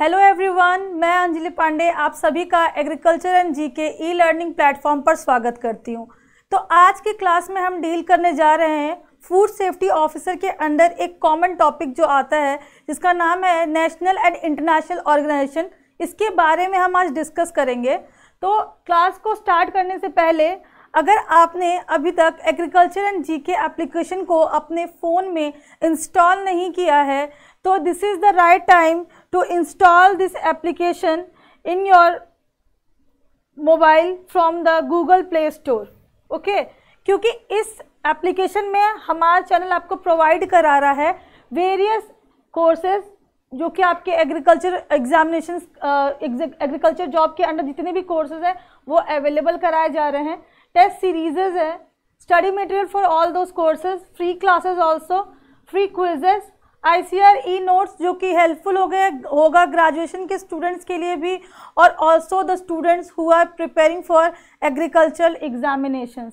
Hello everyone मैं अंजलि पांडे आप सभी का एग्रीकल्चर एंड जी के ई लर्निंग प्लेटफॉर्म पर स्वागत करती हूं तो आज की क्लास में हम डील करने जा रहे हैं फूड सेफ्टी ऑफिसर के अंडर एक कॉमन टॉपिक जो आता है जिसका नाम है नेशनल एंड इंटरनेशनल ऑर्गेनाइजेशन इसके बारे में हम आज डिस्कस करेंगे तो क्लास को स्टार्ट करने से पहले अगर आपने अभी तक एग्रीकल्चर एंड जी के एप्लीकेशन को अपने फ़ोन में इंस्टॉल नहीं किया है तो this is the right time to install this application in your mobile from the Google Play Store. Okay? क्योंकि इस एप्लीकेशन में हमारा चैनल आपको प्रोवाइड करा रहा है वेरियस कोर्सेज जो कि आपके एग्रीकल्चर एग्जामिनेशन एग्रीकल्चर जॉब के अंडर जितने भी कोर्सेज हैं वो अवेलेबल कराए जा रहे हैं टेस्ट सीरीजेज हैं study material for all those courses free classes also free quizzes I C R E notes जो कि हेल्पफुल हो गए होगा ग्रेजुएशन के स्टूडेंट्स के लिए भी और also the students who are preparing for agricultural examination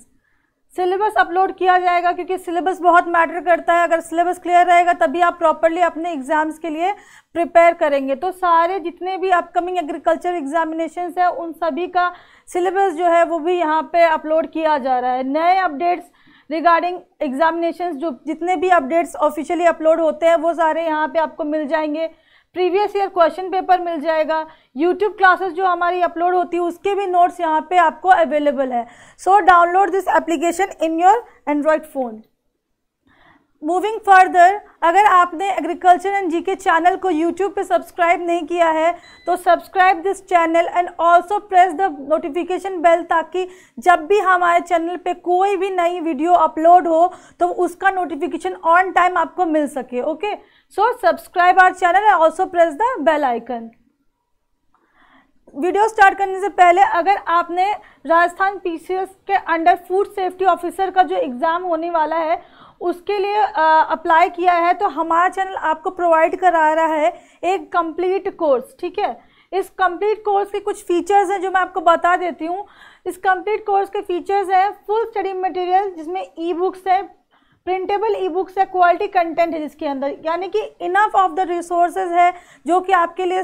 syllabus upload किया जाएगा क्योंकि सिलेबस बहुत मैटर करता है अगर सिलेबस क्लियर रहेगा तभी आप प्रॉपरली अपने एग्ज़ाम्स के लिए प्रिपेयर करेंगे तो सारे जितने भी अपकमिंग एग्रीकल्चर एग्जामिनेशन है उन सभी का सिलेबस जो है वो भी यहाँ पे अपलोड किया जा रहा है नए अपडेट्स रिगार्डिंग एग्जामिनेशन जो जितने भी अपडेट्स ऑफिशियली अपलोड होते हैं वो सारे यहाँ पे आपको मिल जाएंगे प्रीवियस ईयर क्वेश्चन पेपर मिल जाएगा यूट्यूब क्लासेस जो हमारी अपलोड होती है उसके भी नोट्स यहाँ पे आपको अवेलेबल है so download this application in your Android phone moving further अगर आपने एग्रीकल्चर एंड जीके चैनल को यूट्यूब पे सब्सक्राइब नहीं किया है तो subscribe this channel and also press the notification bell ताकि जब भी हमारे चैनल पे कोई भी नई वीडियो अपलोड हो तो उसका नोटिफिकेशन ऑन टाइम आपको मिल सके okay so subscribe our channel and also press the bell icon video start करने से पहले अगर आपने राजस्थान पीसीएस के अंडर फूड सेफ्टी ऑफिसर का जो एग्ज़ाम होने वाला है उसके लिए अप्लाई किया है तो हमारा चैनल आपको प्रोवाइड करा रहा है एक कंप्लीट कोर्स ठीक है इस कंप्लीट कोर्स के कुछ फीचर्स हैं जो मैं आपको बता देती हूँ इस कंप्लीट कोर्स के फीचर्स हैं फुल स्टडी मटेरियल जिसमें ई बुक्स हैं प्रिंटेबल ई बुक्स है क्वालिटी कंटेंट है जिसके अंदर यानी कि इनफ ऑफ द रिसोर्सेज है जो कि आपके लिए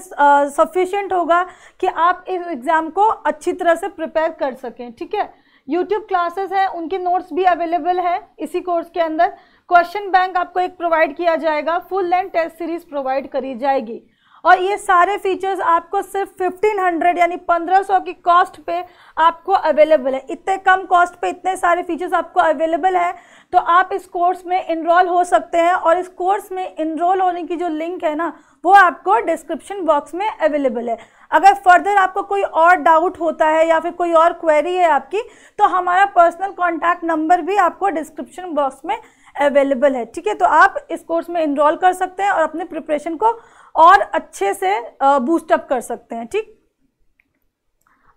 सफिशेंट होगा कि आप इस एग्ज़ाम को अच्छी तरह से प्रिपेयर कर सकें ठीक है यूट्यूब क्लासेस हैं उनके नोट्स भी अवेलेबल हैं इसी कोर्स के अंदर क्वेश्चन बैंक आपको एक प्रोवाइड किया जाएगा full length test series provide करी जाएगी और ये सारे फीचर्स आपको सिर्फ 1500 यानी 1500 की कॉस्ट पे आपको अवेलेबल है इतने कम कॉस्ट पे इतने सारे फीचर्स आपको अवेलेबल है तो आप इस कोर्स में इनरोल हो सकते हैं और इस कोर्स में इनरोल होने की जो लिंक है ना वो आपको डिस्क्रिप्शन बॉक्स में अवेलेबल है अगर फर्दर आपको कोई और डाउट होता है या फिर कोई और क्वेरी है आपकी तो हमारा पर्सनल कॉन्टैक्ट नंबर भी आपको डिस्क्रिप्शन बॉक्स में अवेलेबल है ठीक है तो आप इस कोर्स में इनरोल कर सकते हैं और अपने प्रिपरेशन को और अच्छे से बूस्टअप कर सकते हैं ठीक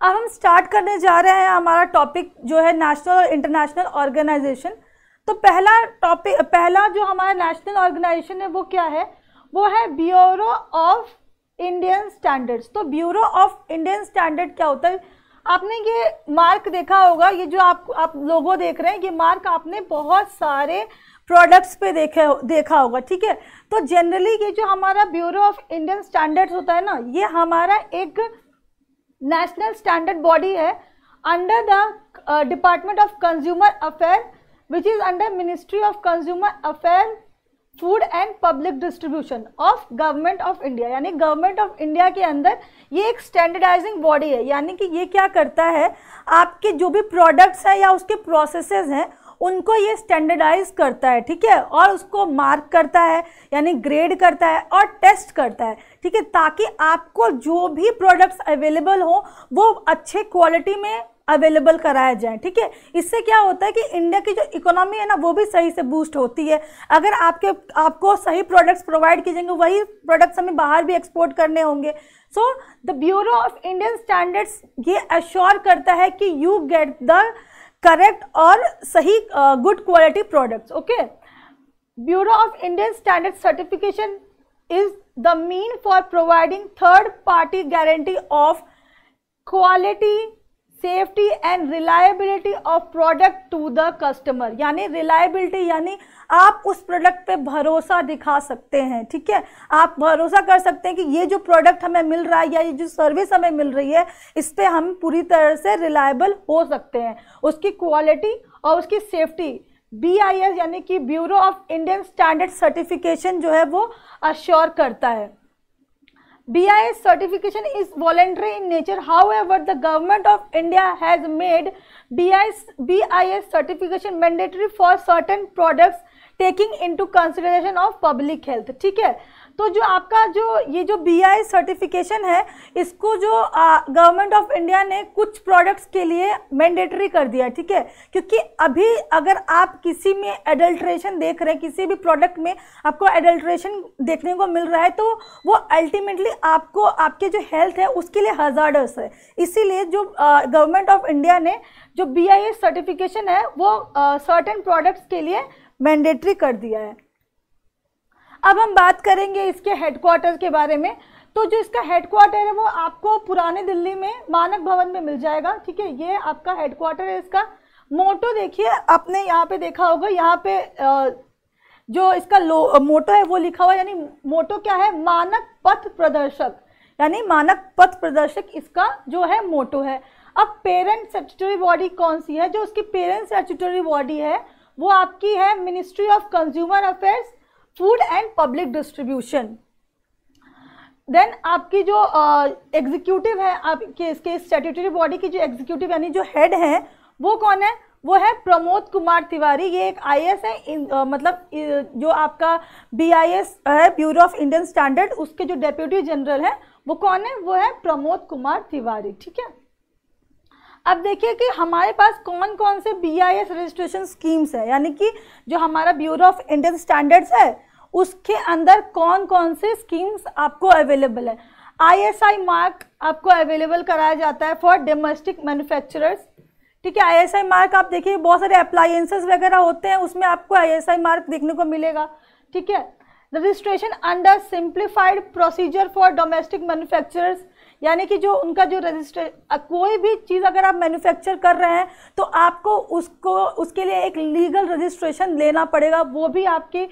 अब हम स्टार्ट करने जा रहे हैं हमारा टॉपिक जो है नेशनल और इंटरनेशनल ऑर्गेनाइजेशन तो पहला टॉपिक पहला जो हमारा नेशनल ऑर्गेनाइजेशन है वो क्या है वो है ब्यूरो ऑफ इंडियन स्टैंडर्ड्स तो ब्यूरो ऑफ इंडियन स्टैंडर्ड क्या होता है आपने ये मार्क देखा होगा ये जो आप आप लोगों देख रहे हैं ये मार्क आपने बहुत सारे प्रोडक्ट्स पे देखे देखा होगा ठीक है तो जनरली ये जो हमारा ब्यूरो ऑफ इंडियन स्टैंडर्ड्स होता है ना ये हमारा एक नेशनल स्टैंडर्ड बॉडी है under the department of consumer affair which is under ministry of consumer affair food and public distribution of government of India यानी गवर्नमेंट ऑफ इंडिया के अंदर ये एक स्टैंडर्डाइजिंग बॉडी है यानी कि ये क्या करता है आपके जो भी प्रोडक्ट्स हैं या उसके प्रोसेसेस हैं उनको ये स्टैंडर्डाइज करता है ठीक है और उसको मार्क करता है यानी ग्रेड करता है और टेस्ट करता है ठीक है ताकि आपको जो भी प्रोडक्ट्स अवेलेबल हो वो अच्छे क्वालिटी में अवेलेबल कराया जाए ठीक है इससे क्या होता है कि इंडिया की जो इकोनॉमी है ना वो भी सही से बूस्ट होती है अगर आपके आपको सही प्रोडक्ट्स प्रोवाइड किए जाएंगे वही प्रोडक्ट्स हमें बाहर भी एक्सपोर्ट करने होंगे so the bureau of Indian standards ये अश्योर करता है कि यू गेट द करेक्ट और सही good quality products okay bureau of Indian standard certification is the mean for providing third party guarantee of quality safety and reliability of product to the customer यानी reliability यानी आप उस product पे भरोसा दिखा सकते हैं ठीक है आप भरोसा कर सकते हैं कि ये जो प्रोडक्ट हमें मिल रहा है या ये जो सर्विस हमें मिल रही है इस पर हम पूरी तरह से रिलायबल हो सकते हैं उसकी क्वालिटी और उसकी सेफ्टी बी यानी कि bureau of Indian standard certification जो है वो अश्योर करता है BIS certification is voluntary in nature. However, the government of India has made BIS, BIS certification mandatory for certain products taking into consideration of public health. Okay. तो जो आपका जो ये जो बीआई सर्टिफिकेशन है इसको जो गवर्नमेंट ऑफ इंडिया ने कुछ प्रोडक्ट्स के लिए मैंडेटरी कर दिया ठीक है क्योंकि अभी अगर आप किसी में एडल्ट्रेशन देख रहे हैं किसी भी प्रोडक्ट में आपको एडल्ट्रेशन देखने को मिल रहा है तो वो अल्टीमेटली आपको आपके जो हेल्थ है उसके लिए हजार्डस है इसीलिए जो गवर्नमेंट ऑफ इंडिया ने जो बी सर्टिफिकेशन है वो सर्टेन प्रोडक्ट्स के लिए मैंडेटरी कर दिया है अब हम बात करेंगे इसके हेडक्वार्टर के बारे में तो जो इसका हेडक्वार्टर है वो आपको पुराने दिल्ली में मानक भवन में मिल जाएगा ठीक है ये आपका हेडक्वार्टर है इसका मोटो देखिए आपने यहाँ पे देखा होगा यहाँ पे जो इसका लो मोटो है वो लिखा हुआ यानी मोटो क्या है मानक पथ प्रदर्शक यानी मानक पथ प्रदर्शक इसका जो है मोटो है अब पेरेंट सेचुटरी बॉडी कौन सी है जो उसकी पेरेंट सेचुटरी बॉडी है वो आपकी है ministry of consumer affairs food and public distribution then आपकी जो एग्जीक्यूटिव uh, है आपके इसके स्टेट्यूटरी बॉडी की जो एग्जीक्यूटिव यानी जो हेड है वो कौन है वो है प्रमोद कुमार तिवारी ये एक एस है इन, आ, मतलब जो आपका एस है ब्यूरो ऑफ इंडियन स्टैंडर्ड उसके जो डेप्यूटी जनरल है वो कौन है वो है प्रमोद कुमार तिवारी ठीक है अब देखिए कि हमारे पास कौन कौन से B I S registration schemes है यानी कि जो हमारा ब्यूरो ऑफ इंडियन स्टैंडर्ड्स है उसके अंदर कौन कौन से स्कीम्स आपको अवेलेबल है आई मार्क आपको अवेलेबल कराया जाता है फॉर डोमेस्टिक मैन्युफैक्चरर्स ठीक है आई मार्क आप देखिए बहुत सारे अप्लाइंसेस वगैरह होते हैं उसमें आपको आई मार्क देखने को मिलेगा ठीक है registration under simplified procedure for domestic manufacturers यानी कि जो उनका जो रजिस्टर कोई भी चीज़ अगर आप मैन्युफैक्चर कर रहे हैं तो आपको उसको उसके लिए एक लीगल रजिस्ट्रेशन लेना पड़ेगा वो भी आपकी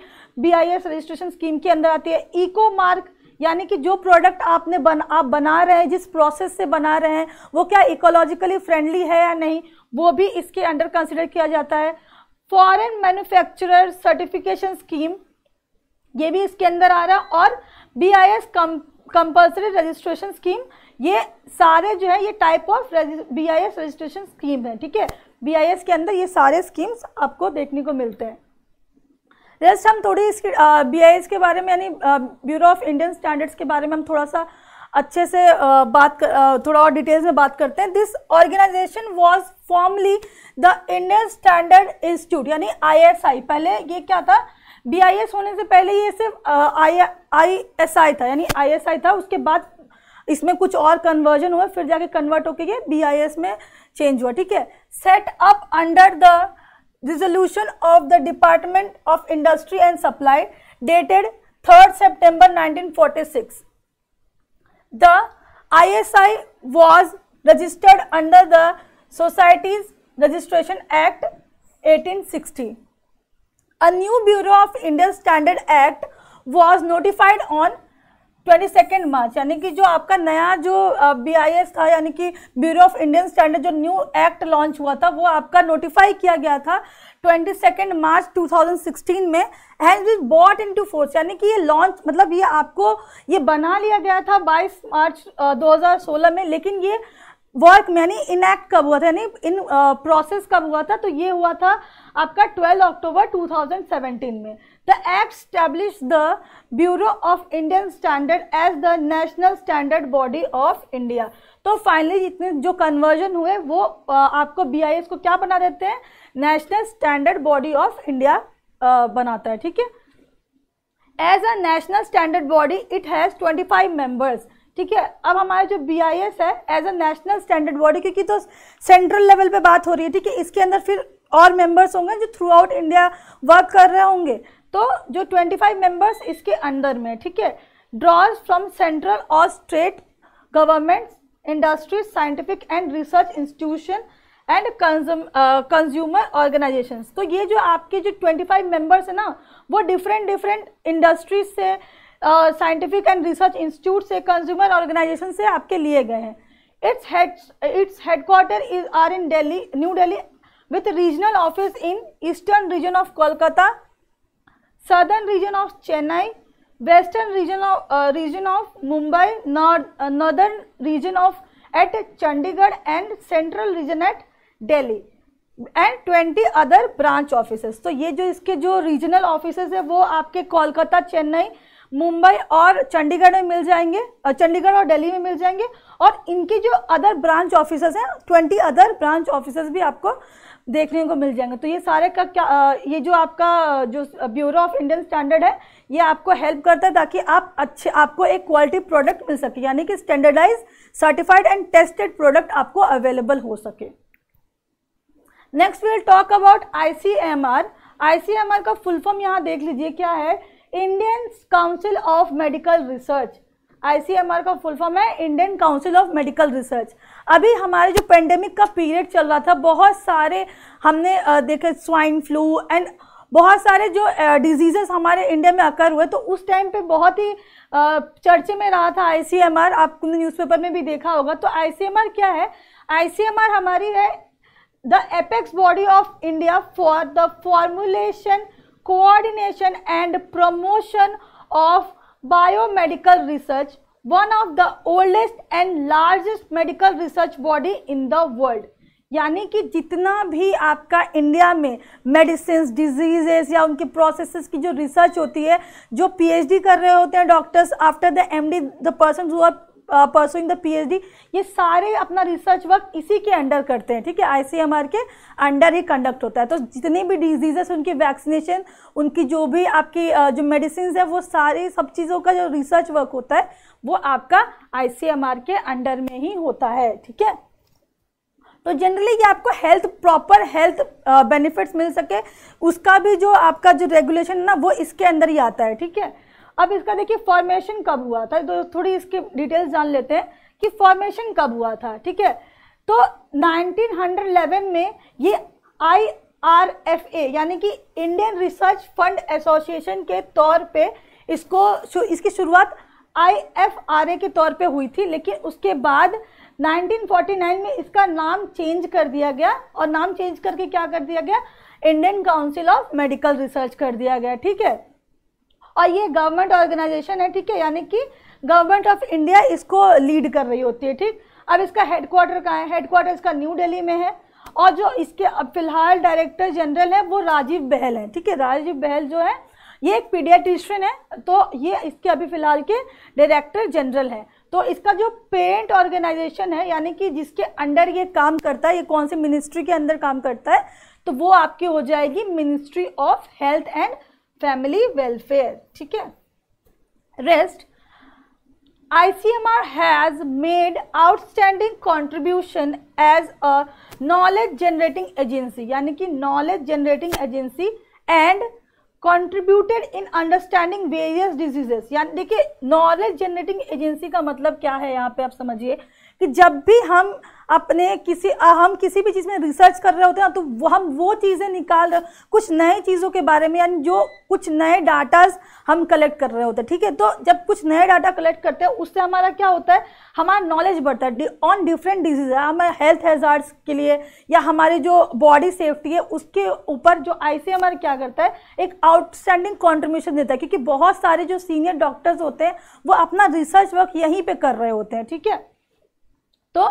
बी रजिस्ट्रेशन स्कीम के अंदर आती है इको मार्क यानी कि जो प्रोडक्ट आपने बन आप बना रहे हैं जिस प्रोसेस से बना रहे हैं वो क्या इकोलॉजिकली फ्रेंडली है या नहीं वो भी इसके अंडर कंसिडर किया जाता है फॉरन मैन्युफैक्चरर सर्टिफिकेशन स्कीम ये भी इसके अंदर आ रहा है और B I S cum compulsory registration scheme ये सारे जो है ये type of B I S registration scheme है ठीक है बी आई एस के अंदर ये सारे स्कीम्स आपको देखने को मिलते हैं जस्ट हम थोड़ी इसके बी आई एस के बारे में यानी ब्यूरो ऑफ इंडियन स्टैंडर्ड्स के बारे में हम थोड़ा सा अच्छे से आ, बात कर, आ, थोड़ा और डिटेल्स में बात करते हैं this organisation was formally the Indian standard institute यानी आई पहले ये क्या था एस होने से पहले ये सिर्फ आई आई एस आई था यानी आई था उसके बाद इसमें कुछ और कन्वर्जन हुआ फिर जाके कन्वर्ट होके ये बी में चेंज हुआ ठीक है set up under the resolution of the department of industry and supply dated third September nineteen forty six the I S I was registered under the societies registration act 1860 a new bureau of Indian standard act was notified on twenty second March यानी कि जो आपका नया जो B I S था यानी कि bureau of Indian standard जो न्यू एक्ट लॉन्च हुआ था वो आपका नोटिफाई किया गया था twenty second March two thousand sixteen में एंड इज बॉट इन टू फोर्स यानी कि ये लॉन्च मतलब ये आपको ये बना लिया गया था बाईस मार्च दो हज़ार सोलह में लेकिन ये वर्क में यानी इन एक्ट कब हुआ था यानी इन प्रोसेस कब हुआ था तो ये हुआ था आपका twelve October two thousand seventeen में the act established the bureau of indian standard as the national standard body of india तो फाइनली इतने जो कन्वर्जन हुए वो आपको बी आई एस को क्या बना देते हैं national standard body of India बनाता है ठीक है as a national standard body it has 25 members ठीक है अब हमारे जो बी आई एस है as a national standard body क्योंकि तो सेंट्रल लेवल पे बात हो रही है ठीक है इसके अंदर फिर और मेम्बर्स होंगे जो थ्रू आउट इंडिया वर्क कर रहे होंगे तो जो 25 मेंबर्स इसके अंदर में ठीक है ड्रॉज फ्रॉम सेंट्रल और state government industries scientific and research institution and consumer organisation तो ये जो आपके जो 25 मेंबर्स हैं ना वो डिफरेंट डिफरेंट इंडस्ट्रीज से साइंटिफिक एंड रिसर्च इंस्टीट्यूट से कंज्यूमर ऑर्गेनाइजेशन से आपके लिए गए हैं it's it's headquarter is are in Delhi New Delhi with regional office in eastern region of Kolkata southern region of chennai western region of uh, region of mumbai north, uh, northern region of at chandigarh and central region at delhi and twenty other branch offices तो ये जो इसके जो regional offices है वो आपके कोलकाता चेन्नई मुंबई और चंडीगढ़ में मिल जाएंगे चंडीगढ़ और दिल्ली में मिल जाएंगे और इनके जो अदर ब्रांच ऑफिसर्स हैं ट्वेंटी अदर ब्रांच ऑफिसर्स भी आपको देखने को मिल जाएंगे तो ये सारे का क्या ये जो आपका जो ब्यूरो ऑफ इंडियन स्टैंडर्ड है ये आपको हेल्प करता है ताकि आप अच्छे आपको एक क्वालिटी प्रोडक्ट मिल सके यानी कि standardise certified and tested product आपको अवेलेबल हो सके next we'll talk about I C M R I C M R का फुल फॉर्म यहाँ देख लीजिए क्या है Indian council of medical research I C M R का फुल फॉर्म है Indian council of medical research अभी हमारे जो पेंडेमिक का पीरियड चल रहा था बहुत सारे हमने देखे स्वाइन फ्लू एंड बहुत सारे जो डिजीज़ेस हमारे इंडिया में अकर हुए तो उस टाइम पे बहुत ही चर्चे में रहा था आईसीएमआर आपने न्यूज़पेपर में भी देखा होगा तो आईसीएमआर क्या है आईसीएमआर हमारी है the apex body of India for the formulation coordination and promotion of biomedical research one of the oldest and largest medical research body in the world यानी कि जितना भी आपका इंडिया में मेडिसिन डिजीजेस या उनके प्रोसेसेस की जो रिसर्च होती है जो पीएचडी कर रहे होते हैं doctors after the MD the person who are pursuing the PhD ये सारे अपना रिसर्च वर्क इसी के अंडर करते हैं ठीक है आईसीएमआर के अंडर ही कंडक्ट होता है तो जितने भी डिजीजेस उनकी वैक्सीनेशन उनकी जो भी आपकी जो मेडिसिन है वो सारी सब चीज़ों का जो रिसर्च वर्क होता है वो आपका आईसीएमआर के अंडर में ही होता है ठीक है तो जनरली ये आपको हेल्थ प्रॉपर हेल्थ बेनिफिट्स मिल सके उसका भी जो आपका जो रेगुलेशन ना वो इसके अंदर ही आता है ठीक है अब इसका देखिए फॉर्मेशन कब हुआ था तो थोड़ी इसकी डिटेल्स जान लेते हैं कि फॉर्मेशन कब हुआ था ठीक है तो 1911 में ये आई आर एफ ए यानी कि इंडियन रिसर्च फंड एसोसिएशन के तौर पे इसको इसकी शुरुआत आई एफ आर ए के तौर पे हुई थी लेकिन उसके बाद 1949 में इसका नाम चेंज कर दिया गया और नाम चेंज करके क्या कर दिया गया Indian council of medical research कर दिया गया ठीक है और ये गवर्नमेंट ऑर्गेनाइजेशन है ठीक है यानी कि गवर्नमेंट ऑफ इंडिया इसको लीड कर रही होती है ठीक अब इसका हेडक्वार्टर कहाँ है हेडक्वार्टर इसका न्यू दिल्ली में है और जो इसके अब फिलहाल डायरेक्टर जनरल है वो राजीव बहल है ठीक है राजीव बहल जो है ये एक पीडियाट्रिशियन है तो ये इसके अभी फिलहाल के डायरेक्टर जनरल है तो इसका जो पेरेंट ऑर्गेनाइजेशन है यानी कि जिसके अंडर ये काम करता है ये कौन से मिनिस्ट्री के अंदर काम करता है तो वो आपकी हो जाएगी ministry of health and family welfare ठीक है rest ICMR has made outstanding contribution as a knowledge generating agency यानी कि knowledge generating agency and contributed in understanding various diseases यानी देखिए knowledge generating agency का मतलब क्या है यहाँ पे आप समझिए कि जब भी हम अपने किसी हम किसी भी चीज़ में रिसर्च कर रहे होते हैं तो वो हम वो चीज़ें निकाल रहे कुछ नए चीज़ों के बारे में यानी जो कुछ नए डाटाज हम कलेक्ट कर रहे होते हैं ठीक है तो जब कुछ नए डाटा कलेक्ट करते हैं उससे हमारा क्या होता है हमारा नॉलेज बढ़ता है ऑन डिफरेंट डिजीज हमारे हेल्थ हेजार्ड के लिए या हमारे जो बॉडी सेफ्टी है उसके ऊपर जो आई क्या करता है एक आउटस्टैंडिंग कॉन्ट्रीब्यूशन देता है क्योंकि बहुत सारे जो सीनियर डॉक्टर्स होते हैं वो अपना रिसर्च वर्क यहीं पर कर रहे होते हैं ठीक है तो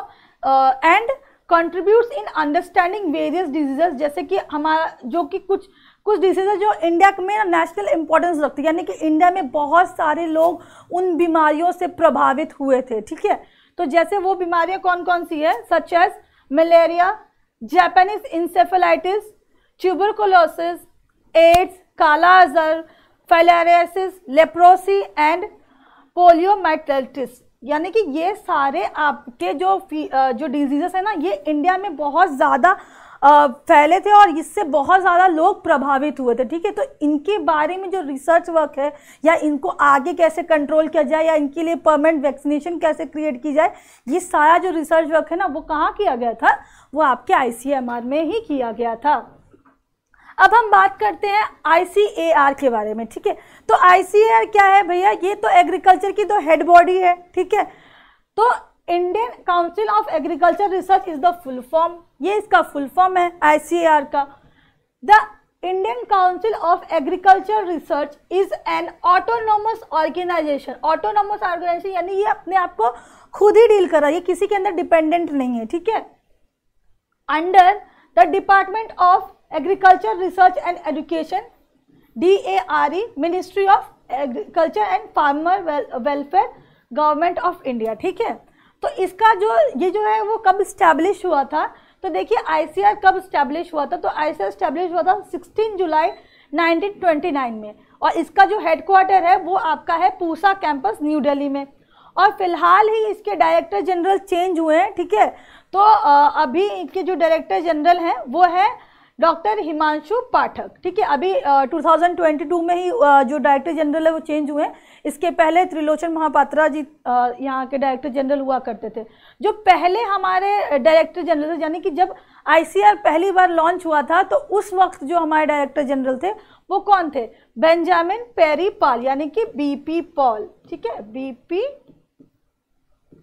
and contributes in understanding various diseases जैसे कि हमारा जो कि कुछ कुछ डिजीजेज जो इंडिया में नेशनल इंपॉर्टेंस रखती है यानी कि इंडिया में बहुत सारे लोग उन बीमारियों से प्रभावित हुए थे ठीक है तो जैसे वो बीमारियाँ कौन कौन सी है such as malaria Japanese encephalitis tuberculosis AIDS kala azar फेलेरियासिस leprosy and पोलियोमाइटलिस यानी कि ये सारे आपके जो जो डिजीजेस है ना ये इंडिया में बहुत ज़्यादा फैले थे और इससे बहुत ज़्यादा लोग प्रभावित हुए थे ठीक है तो इनके बारे में जो रिसर्च वर्क है या इनको आगे कैसे कंट्रोल किया जाए या इनके लिए परमानेंट वैक्सीनेशन कैसे क्रिएट की जाए ये सारा जो रिसर्च वर्क है ना वो कहाँ किया गया था वो आपके आई में ही किया गया था अब हम बात करते हैं आईसीएआर के बारे में ठीक है तो आईसीएआर क्या है भैया ये तो एग्रीकल्चर की तो हेड बॉडी है ठीक है तो Indian council of agriculture research is the full form ये इसका फुल फॉर्म है आईसीएआर का the Indian council of agriculture research is an autonomous organisation autonomous organisation यानी ये अपने आप को खुद ही डील कर रहा है ये किसी के अंदर डिपेंडेंट नहीं है ठीक है under the department of agriculture research and education D A R E ministry of agriculture and farmer welfare government of India ठीक है तो इसका जो ये जो है वो कब स्टैब्लिश हुआ था तो देखिए आईसीआर कब स्टैब्लिश हुआ था तो आईसीआर इस्टेब्लिश हुआ था 16 जुलाई 1929 में और इसका जो हेडक्वार्टर है वो आपका है पूसा कैंपस न्यू दिल्ली में और फिलहाल ही इसके डायरेक्टर जनरल चेंज हुए हैं ठीक है तो अभी इनके जो डायरेक्टर जनरल हैं वो है डॉक्टर हिमांशु पाठक ठीक है अभी uh, 2022 में ही uh, जो डायरेक्टर जनरल है वो चेंज हुए हैं इसके पहले त्रिलोचन महापात्रा जी यहाँ के डायरेक्टर जनरल हुआ करते थे जो पहले हमारे डायरेक्टर जनरल थे यानी कि जब आईसीआर पहली बार लॉन्च हुआ था तो उस वक्त जो हमारे डायरेक्टर जनरल थे वो कौन थे बेंजामिन पेरी पॉल यानी कि पी पॉल ठीक है P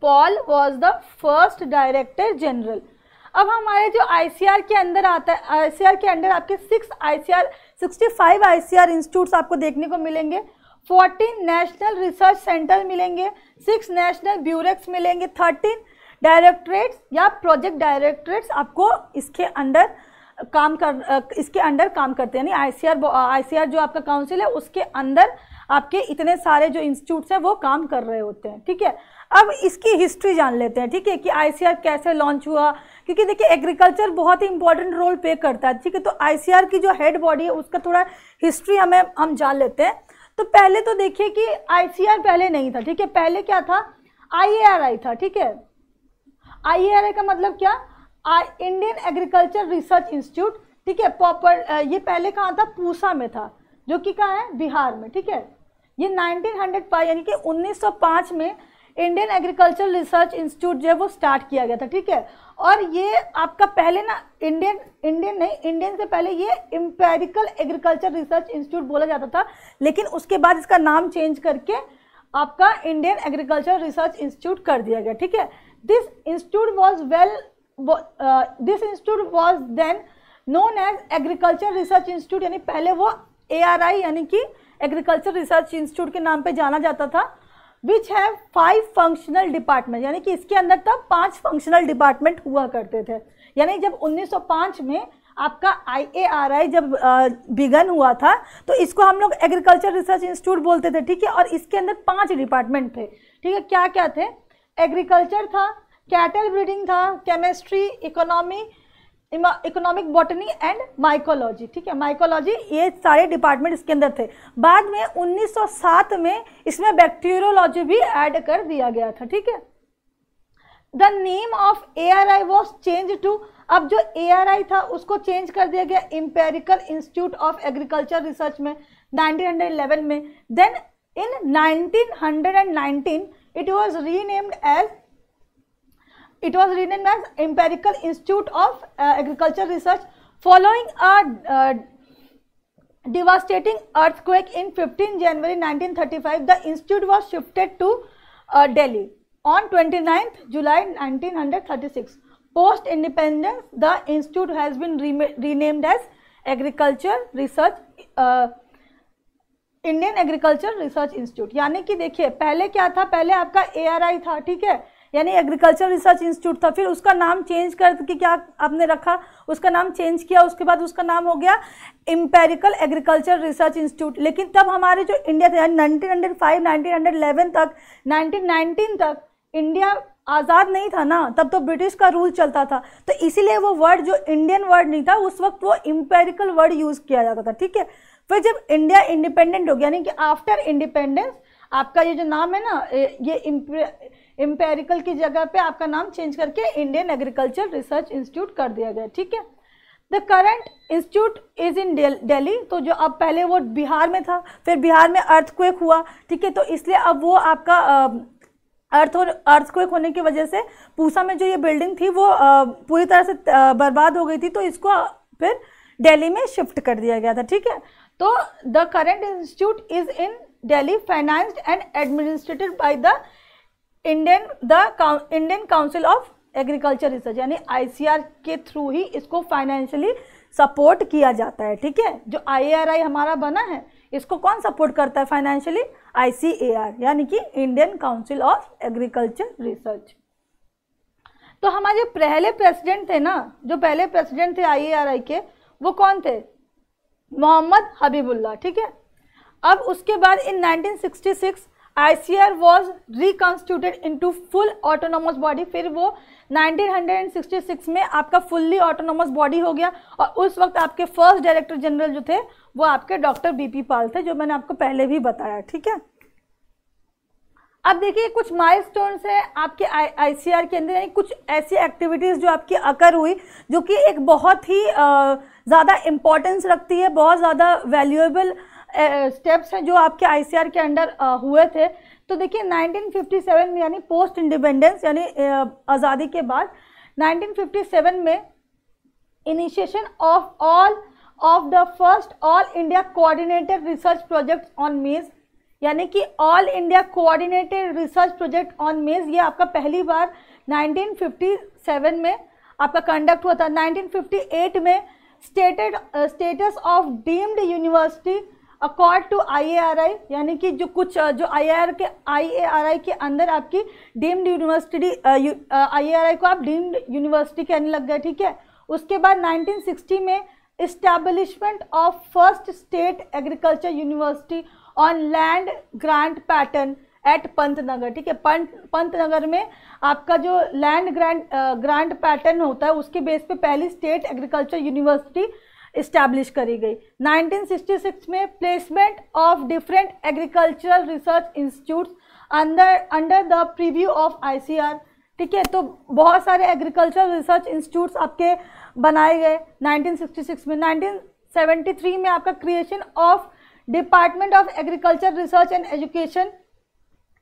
Pal was the first director general अब हमारे जो आईसीआर के अंदर आता है आईसीआर के अंदर आपके सिक्स आईसीआर 65 आईसीआर इंस्टीट्यूट्स आपको देखने को मिलेंगे 14 नेशनल रिसर्च सेंटर मिलेंगे सिक्स नेशनल ब्यूरेक्स मिलेंगे 13 डायरेक्ट्रेट्स या प्रोजेक्ट डायरेक्ट्रेट्स आपको इसके अंदर काम कर इसके अंडर काम करते हैं यानी आई सी जो आपका काउंसिल है उसके अंदर आपके इतने सारे जो इंस्टीट्यूट्स हैं वो काम कर रहे होते हैं ठीक है अब इसकी हिस्ट्री जान लेते हैं ठीक है कि आईसीआर कैसे लॉन्च हुआ क्योंकि देखिए एग्रीकल्चर बहुत ही इंपॉर्टेंट रोल प्ले करता है ठीक है तो आईसीआर की जो हेड बॉडी है उसका थोड़ा हिस्ट्री हमें हम जान लेते हैं तो पहले तो देखिए कि आईसीआर पहले नहीं था ठीक है पहले क्या था आईएआरआई था ठीक है आईएआरआई का मतलब क्या इंडियन एग्रीकल्चर रिसर्च इंस्टीट्यूट ठीक है प्रॉपर ये पहले कहाँ था पूसा में था जो कि कहाँ है बिहार में ठीक है ये 1900 यानी कि 1905 में इंडियन एग्रीकल्चर रिसर्च इंस्टीट्यूट जो है वो स्टार्ट किया गया था ठीक है और ये आपका पहले ना इंडियन इंडियन नहीं इंडियन से पहले ये इम्पेरिकल एग्रीकल्चर रिसर्च इंस्टीट्यूट बोला जाता था लेकिन उसके बाद इसका नाम चेंज करके आपका इंडियन एग्रीकल्चर रिसर्च इंस्टीट्यूट कर दिया गया ठीक है this institute was well this institute was then known as agriculture research institute यानी पहले वो ए यानी कि एग्रीकल्चर रिसर्च इंस्टीट्यूट के नाम पर जाना जाता था which have five functional department यानी कि इसके अंदर तब पांच फंक्शनल डिपार्टमेंट हुआ करते थे यानी जब 1905 में आपका आई जब बिगन हुआ था तो इसको हम लोग एग्रीकल्चर रिसर्च इंस्टीट्यूट बोलते थे ठीक है और इसके अंदर पांच डिपार्टमेंट थे ठीक है क्या क्या थे एग्रीकल्चर था कैटल ब्रीडिंग था chemistry economy economic botany and mycology ठीक है माइकोलॉजी ये सारे डिपार्टमेंट इसके अंदर थे बाद में 1907 में इसमें बैक्टीरियोलॉजी भी ऐड कर दिया गया था ठीक है the name of A R I was change to अब जो ए आर आई था उसको चेंज कर दिया गया imperial institute of agriculture research में 1911 में then in 1919 it was renamed as it was renamed as empirical institute of uh, agriculture research following a uh, devastating earthquake in 15 january 1935 the institute was shifted to uh, delhi on 29th july 1936 post independence the institute has been re renamed as agriculture research uh, Indian agriculture research institute यानी कि देखिए पहले क्या था पहले आपका ए था ठीक है यानी एग्रीकल्चर रिसर्च इंस्टीट्यूट था फिर उसका नाम चेंज करके क्या आपने रखा उसका नाम चेंज किया उसके बाद उसका नाम हो गया इम्पेरिकल एग्रीकल्चर रिसर्च इंस्टीट्यूट लेकिन तब हमारे जो इंडिया थे nineteen hundred five nineteen hundred eleven तक नाइनटीन नाइनटीन तक इंडिया आज़ाद नहीं था ना तब तो ब्रिटिश का रूल चलता था तो इसीलिए वो वर्ड जो इंडियन वर्ड नहीं था उस वक्त वो इम्पेरिकल वर्ड यूज़ किया जाता था ठीक है फिर जब इंडिया इंडिपेंडेंट हो गया यानी कि आफ्टर इंडिपेंडेंस आपका ये जो नाम है ना ये एम्पेरिकल की जगह पे आपका नाम चेंज करके इंडियन एग्रीकल्चर रिसर्च इंस्टीट्यूट कर दिया गया ठीक है the current institute is in Delhi तो जो अब पहले वो बिहार में था फिर बिहार में अर्थक्वेक हुआ ठीक है तो इसलिए अब वो आपका अर्थ और अर्थक्वेक होने की वजह से पूसा में जो ये बिल्डिंग थी वो पूरी तरह से बर्बाद हो गई थी तो इसको फिर दिल्ली में शिफ्ट कर दिया गया था ठीक है तो the current institute is in Delhi financed and administrated by the Indian the Indian council of agriculture research यानी आईसीआर के थ्रू ही इसको फाइनेंशियली सपोर्ट किया जाता है ठीक है जो आईएआरआई हमारा बना है इसको कौन सपोर्ट करता है फाइनेंशियली आईसीएआर यानी कि Indian council of agriculture research तो हमारे पहले प्रेसिडेंट थे ना जो पहले प्रेसिडेंट थे आईएआरआई के वो कौन थे मोहम्मद हबीबुल्ला ठीक है अब उसके बाद in 1966 ICAR was reconstituted into full autonomous body फिर वो 1966 में आपका फुल्ली ऑटोनोमस बॉडी हो गया और उस वक्त आपके फर्स्ट डायरेक्टर जनरल जो थे वो आपके डॉक्टर बीपी पाल थे जो मैंने आपको पहले भी बताया ठीक है अब देखिए कुछ माइलस्टोन्स हैं आपके आईसीआर के अंदर यानी कुछ ऐसी एक्टिविटीज़ जो आपकी अकर हुई जो कि एक बहुत ही ज़्यादा इम्पॉर्टेंस रखती है बहुत ज़्यादा वैल्यूएबल स्टेप्स हैं जो आपके आईसीआर के अंडर हुए थे तो देखिए 1957 में यानी पोस्ट इंडिपेंडेंस यानी आज़ादी के बाद 1957 में initiation of all of the first all India coordinated research project on maize यानी कि all India coordinated research project on maize ये आपका पहली बार 1957 में आपका कंडक्ट हुआ था 1958 में stated status of deemed university accord to I यानी कि जो कुछ जो आर के आई के अंदर आपकी डीम्ड यूनिवर्सिटी आई को आप डीम्ड यूनिवर्सिटी कहने लग गए ठीक है उसके बाद 1960 में establishment of first state agriculture university on land grant pattern at Pantnagar ठीक है पंत पंतनगर में आपका जो लैंड ग्रांट ग्रांट पैटर्न होता है उसके बेस पे पहली स्टेट एग्रीकल्चर यूनिवर्सिटी इस्टेब्लिश करी गई 1966 में placement of different agricultural research institutes under under the preview of ICR ठीक है तो बहुत सारे एग्रीकल्चरल रिसर्च इंस्टीट्यूट्स आपके बनाए गए 1966 में 1973 में आपका creation of department of agriculture research and education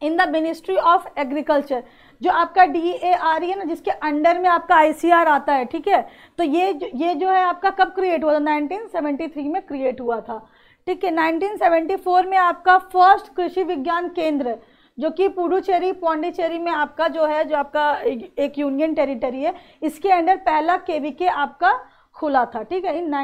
in the ministry of agriculture जो आपका डी ए आ रही है ना जिसके अंडर में आपका आई सी आर आता है ठीक है तो ये जो ये जो है आपका कब क्रिएट हुआ था थ्री में क्रिएट हुआ था ठीक है 1974 में आपका फर्स्ट कृषि विज्ञान केंद्र जो कि पुडुचेरी पौंडीचेरी में आपका जो है जो आपका एक यूनियन टेरिटरी है इसके अंडर पहला के आपका खुला था ठीक है इन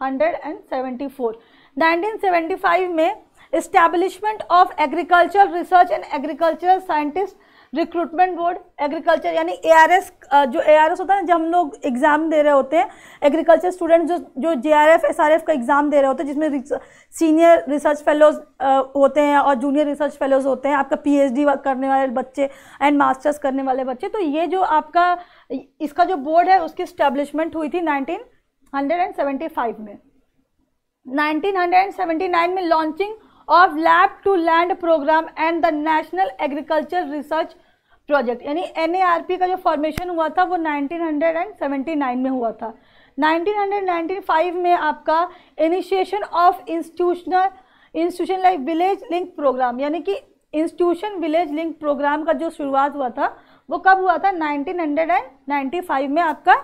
1974 1975 में establishment of agriculture research and agricultural scientist recruitment board agriculture यानी एआरएस जो एआरएस होता है ना जब हम लोग एग्ज़ाम दे रहे होते हैं एग्रीकल्चर स्टूडेंट जो जो जेआरएफ एसआरएफ का एग्ज़ाम दे रहे होते हैं जिसमें सीनियर रिसर्च फेलोज़ होते हैं और जूनियर रिसर्च फेलोज़ होते हैं आपका पीएचडी करने वाले बच्चे एंड मास्टर्स करने वाले बच्चे तो ये जो आपका इसका जो बोर्ड है उसकी स्टेब्लिशमेंट हुई थी नाइनटीन में 1979 में launching of lab to land program and the national agriculture research project यानी एन का जो फॉर्मेशन हुआ था वो 1979 में हुआ था 1995 में आपका initiation of institutional institution like village link program यानी कि इंस्टीट्यूशन विलेज लिंक प्रोग्राम का जो शुरुआत हुआ था वो कब हुआ था 1995 में आपका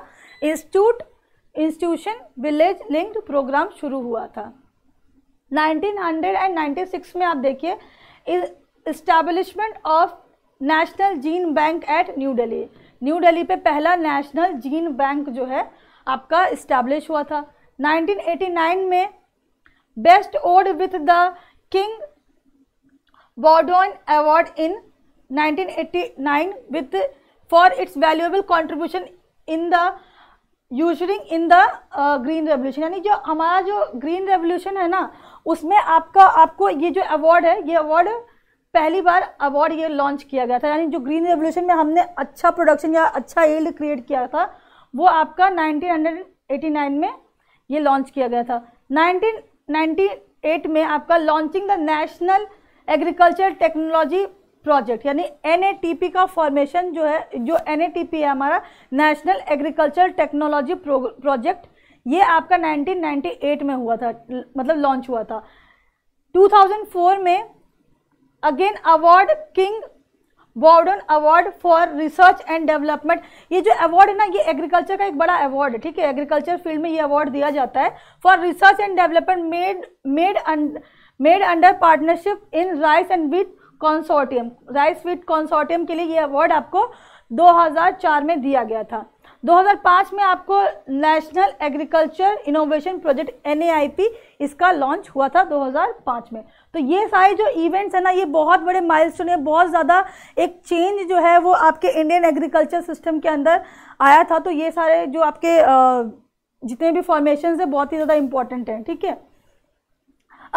institute institution village link program शुरू हुआ था 1996 में आप देखिए establishment of national gene bank at new Delhi new Delhi पे पहला नेशनल जीन बैंक जो है आपका इस्टेब्लिश हुआ था 1989 में bestowed with the king Baudouin award in 1989 with for its valuable contribution in the ushering in the green revolution यानी जो हमारा जो ग्रीन रेवोल्यूशन है ना उसमें आपका आपको ये जो अवार्ड है ये अवार्ड पहली बार अवार्ड ये लॉन्च किया गया था यानी जो ग्रीन रेवोल्यूशन में हमने अच्छा प्रोडक्शन या अच्छा एल्ड क्रिएट किया था वो आपका 1989 में ये लॉन्च किया गया था 1998 में आपका launching the national agriculture technology project यानी एन का फॉर्मेशन जो है जो एन है हमारा नेशनल एग्रीकल्चर टेक्नोलॉजी प्रोजेक्ट ये आपका 1998 में हुआ था मतलब लॉन्च हुआ था 2004 में again award king Baudouin award for research and development ये जो अवार्ड है ना ये एग्रीकल्चर का एक बड़ा अवार्ड है ठीक है एग्रीकल्चर फील्ड में ये अवार्ड दिया जाता है for research and development made made made under partnership in rice and wheat consortium rice with consortium के लिए ये अवार्ड आपको 2004 में दिया गया था 2005 में आपको national agriculture innovation project N इसका लॉन्च हुआ था 2005 में तो ये सारे जो इवेंट्स हैं ना ये बहुत बड़े माइलस्टोन है बहुत ज़्यादा एक चेंज जो है वो आपके इंडियन एग्रीकल्चर सिस्टम के अंदर आया था तो ये सारे जो आपके जितने भी फॉर्मेशन है बहुत ही ज़्यादा इंपॉर्टेंट हैं ठीक है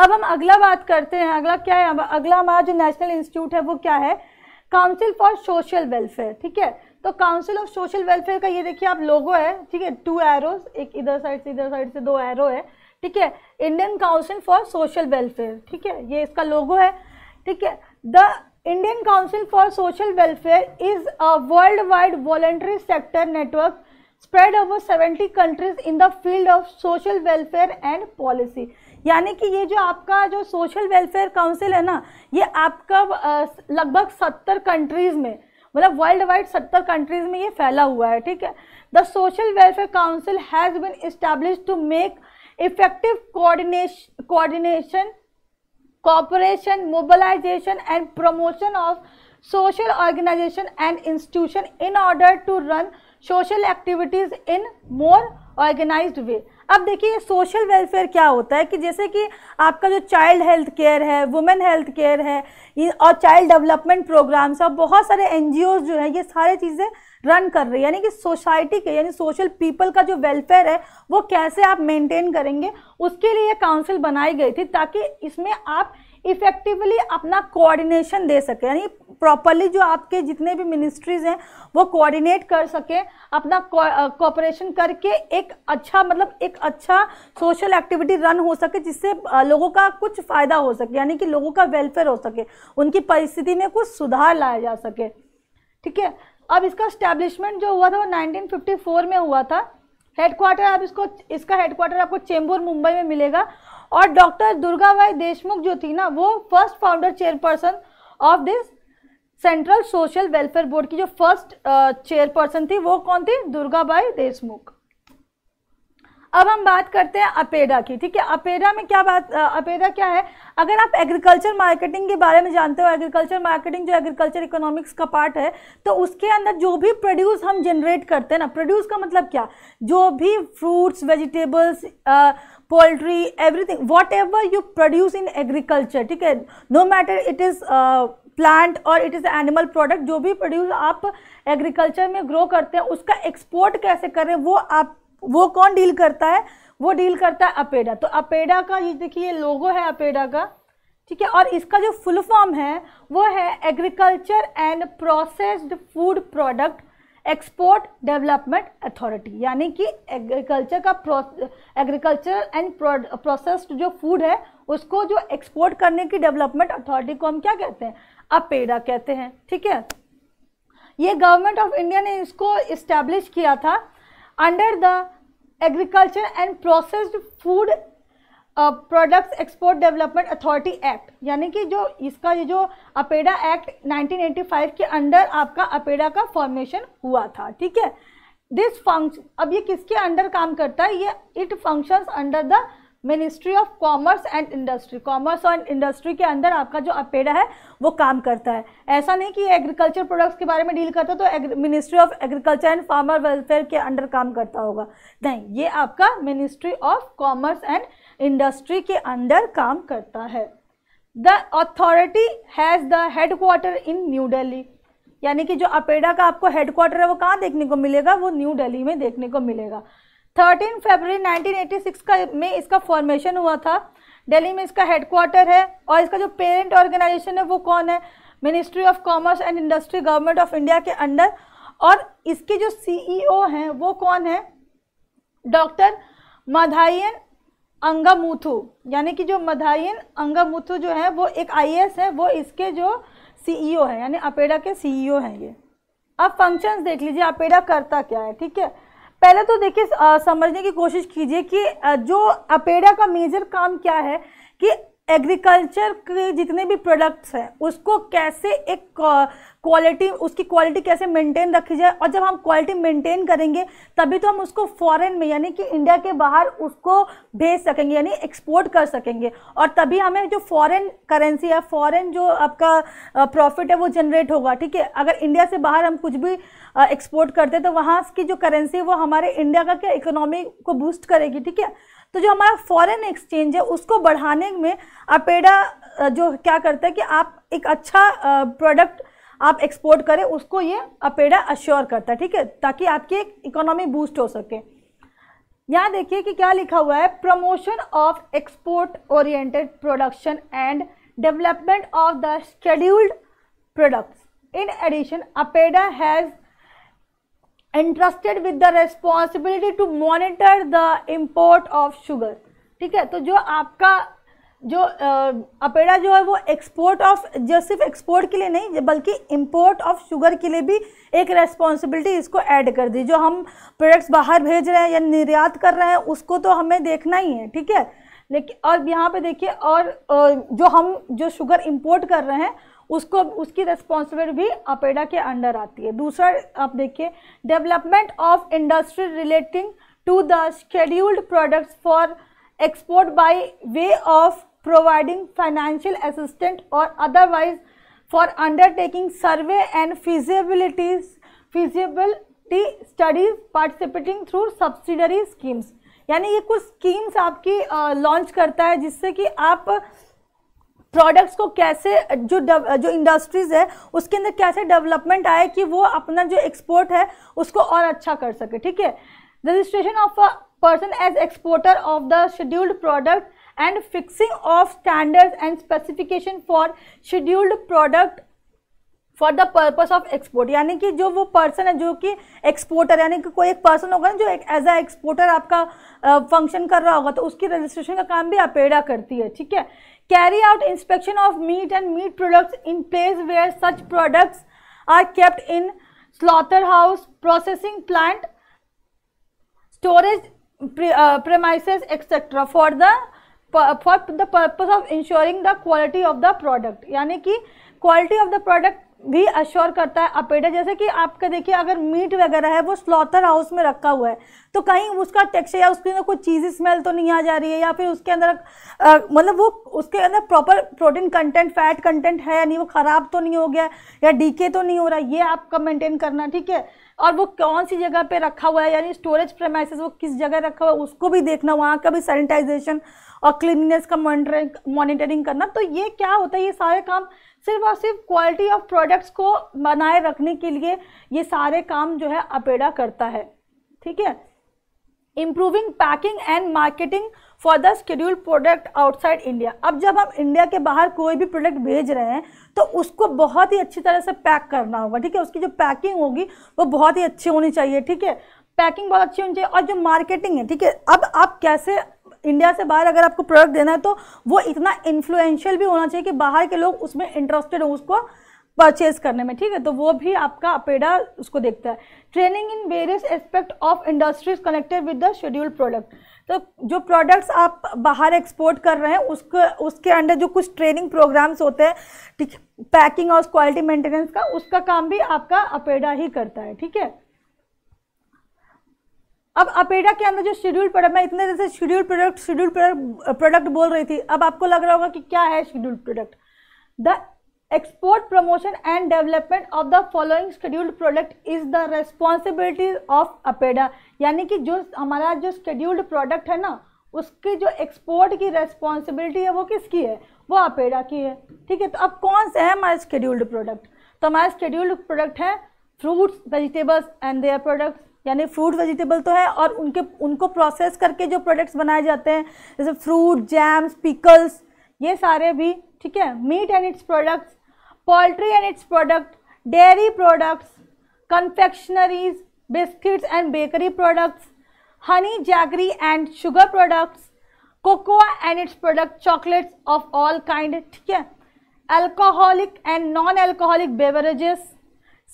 अब हम अगला बात करते हैं अगला क्या है अगला हमारा जो नेशनल इंस्टीट्यूट है वो क्या है काउंसिल फॉर सोशल वेलफेयर ठीक है तो काउंसिल ऑफ सोशल वेलफेयर का ये देखिए आप लोगो है ठीक है टू एरोज एक इधर साइड से इधर साइड से दो एरो है ठीक है Indian council for social welfare ठीक है ये इसका लोगो है ठीक है the Indian council for social welfare is a world wide voluntary sector network spread over 70 countries in the field of social welfare and policy यानी कि ये जो आपका जो सोशल वेलफेयर काउंसिल है ना ये आपका लगभग सत्तर कंट्रीज़ में मतलब वर्ल्ड वाइड सत्तर कंट्रीज़ में ये फैला हुआ है ठीक है the social welfare council has been establish to make effective coordination coordination cooperation mobilisation and promotion of social organisation and institution in order to run social activities in more organise way अब देखिए social welfare क्या होता है कि जैसे कि आपका जो चाइल्ड हेल्थ केयर है वुमेन हेल्थ केयर है और चाइल्ड डेवलपमेंट प्रोग्राम्स और बहुत सारे एन जो हैं ये सारे चीज़ें रन कर रही है यानी कि सोसाइटी के यानी सोशल पीपल का जो वेलफेयर है वो कैसे आप मेंटेन करेंगे उसके लिए काउंसिल बनाई गई थी ताकि इसमें आप इफेक्टिवली अपना कोऑर्डिनेशन दे सके यानी प्रॉपरली जो आपके जितने भी मिनिस्ट्रीज हैं वो कोऑर्डिनेट कर सके अपना कॉपरेशन करके एक अच्छा मतलब एक अच्छा सोशल एक्टिविटी रन हो सके जिससे लोगों का कुछ फ़ायदा हो सके यानी कि लोगों का वेलफेयर हो सके उनकी परिस्थिति में कुछ सुधार लाया जा सके ठीक है अब इसका स्टैब्लिशमेंट जो हुआ था वो नाइनटीन में हुआ था हेडक्वार्टर आप इसको इसका हेडक्वार्टर आपको चेंबूर मुंबई में मिलेगा और डॉक्टर दुर्गाबाई देशमुख जो थी ना वो first founder chairperson of this central social welfare board की जो फर्स्ट चेयरपर्सन थी वो कौन थी दुर्गाबाई देशमुख अब हम बात करते हैं अपेडा की ठीक है अपेडा में क्या बात अपेडा क्या है अगर आप एग्रीकल्चर मार्केटिंग के बारे में जानते हो एग्रीकल्चर मार्केटिंग जो एग्रीकल्चर इकोनॉमिक्स का पार्ट है तो उसके अंदर जो भी प्रोड्यूस हम जनरेट करते हैं ना प्रोड्यूस का मतलब क्या जो भी fruits vegetables poultry everything whatever you produce in agriculture ठीक है no matter it is plant और इट इज़ एनिमल प्रोडक्ट जो भी प्रोड्यूस आप एग्रीकल्चर में ग्रो करते हैं उसका एक्सपोर्ट कैसे करें वो आप वो कौन डील करता है वो डील करता है अपेडा तो अपेडा का ये देखिए लोगो है अपेडा का ठीक है और इसका जो फुल फॉर्म है वो है agriculture and processed food product export development authority यानी कि एग्रीकल्चर का एग्रीकल्चर एंड प्रोसेस्ड जो फूड है उसको जो एक्सपोर्ट करने की डेवलपमेंट अथॉरिटी को हम क्या कहते हैं अपेडा कहते हैं ठीक है ये गवर्नमेंट ऑफ इंडिया ने इसको इस्टेब्लिश किया था under the Agriculture and Processed Food products export development authority act यानी कि जो इसका ये जो अपेडा एक्ट 1985 के अंडर आपका अपेडा का फॉर्मेशन हुआ था ठीक है दिस फंक्शन अब ये किसके अंडर काम करता है ये it functions under the ministry of commerce and industry commerce and industry के अंदर आपका जो अपेडा है वो काम करता है ऐसा नहीं कि एग्रीकल्चर प्रोडक्ट्स के बारे में डील करता तो ministry of agriculture and farmer welfare के अंडर काम करता होगा नहीं ये आपका ministry of commerce and industry के अंदर काम करता है the authority has the headquarter in new Delhi यानी कि जो अपेडा का आपको हेडक्वार्टर है वो कहाँ देखने को मिलेगा वो न्यू डेली में देखने को मिलेगा थर्टीन फेबररी 1986 का में इसका फॉर्मेशन हुआ था दिल्ली में इसका हेडक्वार्टर है और इसका जो पेरेंट ऑर्गेनाइजेशन है वो कौन है ministry of commerce and industry government of India के अंडर और इसके जो सीईओ e हैं वो कौन है डॉक्टर मधायन अंगामुथु यानी कि जो मधायन अंगामुथु जो है वो एक एस है वो इसके जो ओ e है यानी अपेडा के ओ e हैं ये अब फंक्शंस देख लीजिए अपेडा करता क्या है ठीक है पहले तो देखिए समझने की कोशिश कीजिए कि जो अपेडा का मेजर काम क्या है कि एग्रीकल्चर के जितने भी प्रोडक्ट्स हैं उसको कैसे एक क्वालिटी उसकी क्वालिटी कैसे मेंटेन रखी जाए और जब हम क्वालिटी मेंटेन करेंगे तभी तो हम उसको फॉरेन में यानी कि इंडिया के बाहर उसको भेज सकेंगे यानी एक्सपोर्ट कर सकेंगे और तभी हमें जो फॉरेन करेंसी है फॉरेन जो आपका प्रॉफिट है वो जनरेट होगा ठीक है अगर इंडिया से बाहर हम कुछ भी एक्सपोर्ट करते हैं तो वहाँ की जो करेंसी है वो हमारे इंडिया का क्या इकोनॉमी को बूस्ट करेगी ठीक है तो जो हमारा फॉरेन एक्सचेंज है उसको बढ़ाने में अपेडा जो क्या करता है कि आप एक अच्छा प्रोडक्ट आप एक्सपोर्ट करें उसको ये अपेडा अश्योर करता है ठीक है ताकि आपकी एक इकोनॉमी बूस्ट हो सके यहाँ देखिए कि क्या लिखा हुआ है promotion of export oriented production and development of the scheduled products in addition APEDA has entrusted with the responsibility to monitor the import of sugar ठीक है तो जो आपका जो अपेडा जो है वो एक्सपोर्ट ऑफ जो सिर्फ एक्सपोर्ट के लिए नहीं बल्कि इम्पोर्ट ऑफ शुगर के लिए भी एक रेस्पॉन्सिबिलिटी इसको ऐड कर दी जो हम प्रोडक्ट्स बाहर भेज रहे हैं या निर्यात कर रहे हैं उसको तो हमें देखना ही है ठीक है लेकिन और यहाँ पे देखिए और जो हम जो शुगर इम्पोर्ट कर रहे हैं उसको उसकी रिस्पॉन्सिबिलिटी भी अपेडा के अंडर आती है दूसरा आप देखिए development of industry relating to the scheduled products for export by way of providing financial assistant और otherwise for undertaking survey and feasibilities feasibility studies participating through subsidiary schemes यानी ये कुछ स्कीम्स आपकी लॉन्च करता है जिससे कि आप प्रोडक्ट्स को कैसे जो जो इंडस्ट्रीज़ है उसके अंदर कैसे डेवलपमेंट आए कि वो अपना जो एक्सपोर्ट है उसको और अच्छा कर सके ठीक है registration of a person as exporter of the scheduled product and fixing of standard and specification for scheduled product for the purpose of export यानी कि जो वो पर्सन है जो कि एक्सपोर्टर यानी कि कोई एक पर्सन होगा ना जो एक एज अ एक्सपोर्टर आपका फंक्शन uh, कर रहा होगा तो उसकी रजिस्ट्रेशन का काम भी अपेडा करती है ठीक है Carry out inspection of meat and meat products in place where such products are kept in slaughterhouse, processing plant, storage pre, uh, premises etc. for the for the purpose of ensuring the quality of the product. यानी कि quality of the product भी assure करता है अपेडा जैसे कि आपका देखिए अगर मीट वगैरह है वो स्लॉथर हाउस में रखा हुआ है तो कहीं उसका टेक्सचर या उसके अंदर कोई चीज़ स्मेल तो नहीं आ जा रही है या फिर उसके अंदर मतलब वो उसके अंदर proper protein content fat content है या नहीं वो ख़राब तो नहीं हो गया या डीके तो नहीं हो रहा ये आपका मेंटेन करना ठीक है और वो कौन सी जगह पर रखा हुआ है यानी स्टोरेज प्रेमाइस वो किस जगह रखा हुआ है उसको भी देखना वहाँ का भी सैनिटाइजेशन और क्लीननेस का मॉनिटरिंग करना तो ये क्या होता है ये सारे काम सिर्फ और सिर्फ क्वालिटी ऑफ प्रोडक्ट्स को बनाए रखने के लिए ये सारे काम जो है अपेडा करता है ठीक है improving packing and marketing for the schedule product outside India अब जब हम इंडिया के बाहर कोई भी प्रोडक्ट भेज रहे हैं तो उसको बहुत ही अच्छी तरह से पैक करना होगा ठीक है उसकी जो पैकिंग होगी वो बहुत ही अच्छी होनी चाहिए ठीक है पैकिंग बहुत अच्छी होनी चाहिए और जो मार्केटिंग है ठीक है अब आप कैसे इंडिया से बाहर अगर आपको प्रोडक्ट देना है तो वो इतना इन्फ्लुएंशियल भी होना चाहिए कि बाहर के लोग उसमें इंटरेस्टेड हो उसको परचेज करने में ठीक है तो वो भी आपका अपेडा उसको देखता है training in various aspect of industries connected with the scheduled product तो जो प्रोडक्ट्स आप बाहर एक्सपोर्ट कर रहे हैं उसके उसके अंडर जो कुछ ट्रेनिंग प्रोग्राम्स होते हैं ठीक पैकिंग और क्वालिटी मेंटेनेंस का उसका काम भी आपका अपेडा ही करता है ठीक है अब अपेडा के अंदर जो शेड्यूल प्रोडक्ट मैं इतने जैसे शेड्यूल प्रोडक्ट शेड्यूल प्रोडक्ट बोल रही थी अब आपको लग रहा होगा कि क्या है schedule product the export promotion and development of the following scheduled product is the responsibility of APEDA यानी कि जो हमारा जो शेड्यूल्ड प्रोडक्ट है ना उसकी जो एक्सपोर्ट की रेस्पॉन्सिबिलिटी है वो किसकी है वो अपेडा की है ठीक है तो अब कौन से तो है हमारे शेड्यूल्ड प्रोडक्ट तो हमारे शेड्यूल्ड प्रोडक्ट है fruits vegetables and their products यानी फ्रूट वेजिटेबल तो है और उनके उनको प्रोसेस करके जो प्रोडक्ट्स बनाए जाते हैं जैसे फ्रूट जैम्स पिकल्स ये सारे भी ठीक है meat and its products poultry and its product dairy products confectioneries biscuits and bakery products honey jaggery and sugar products cocoa and its product chocolates of all kind ठीक है alcoholic and non alcoholic beverages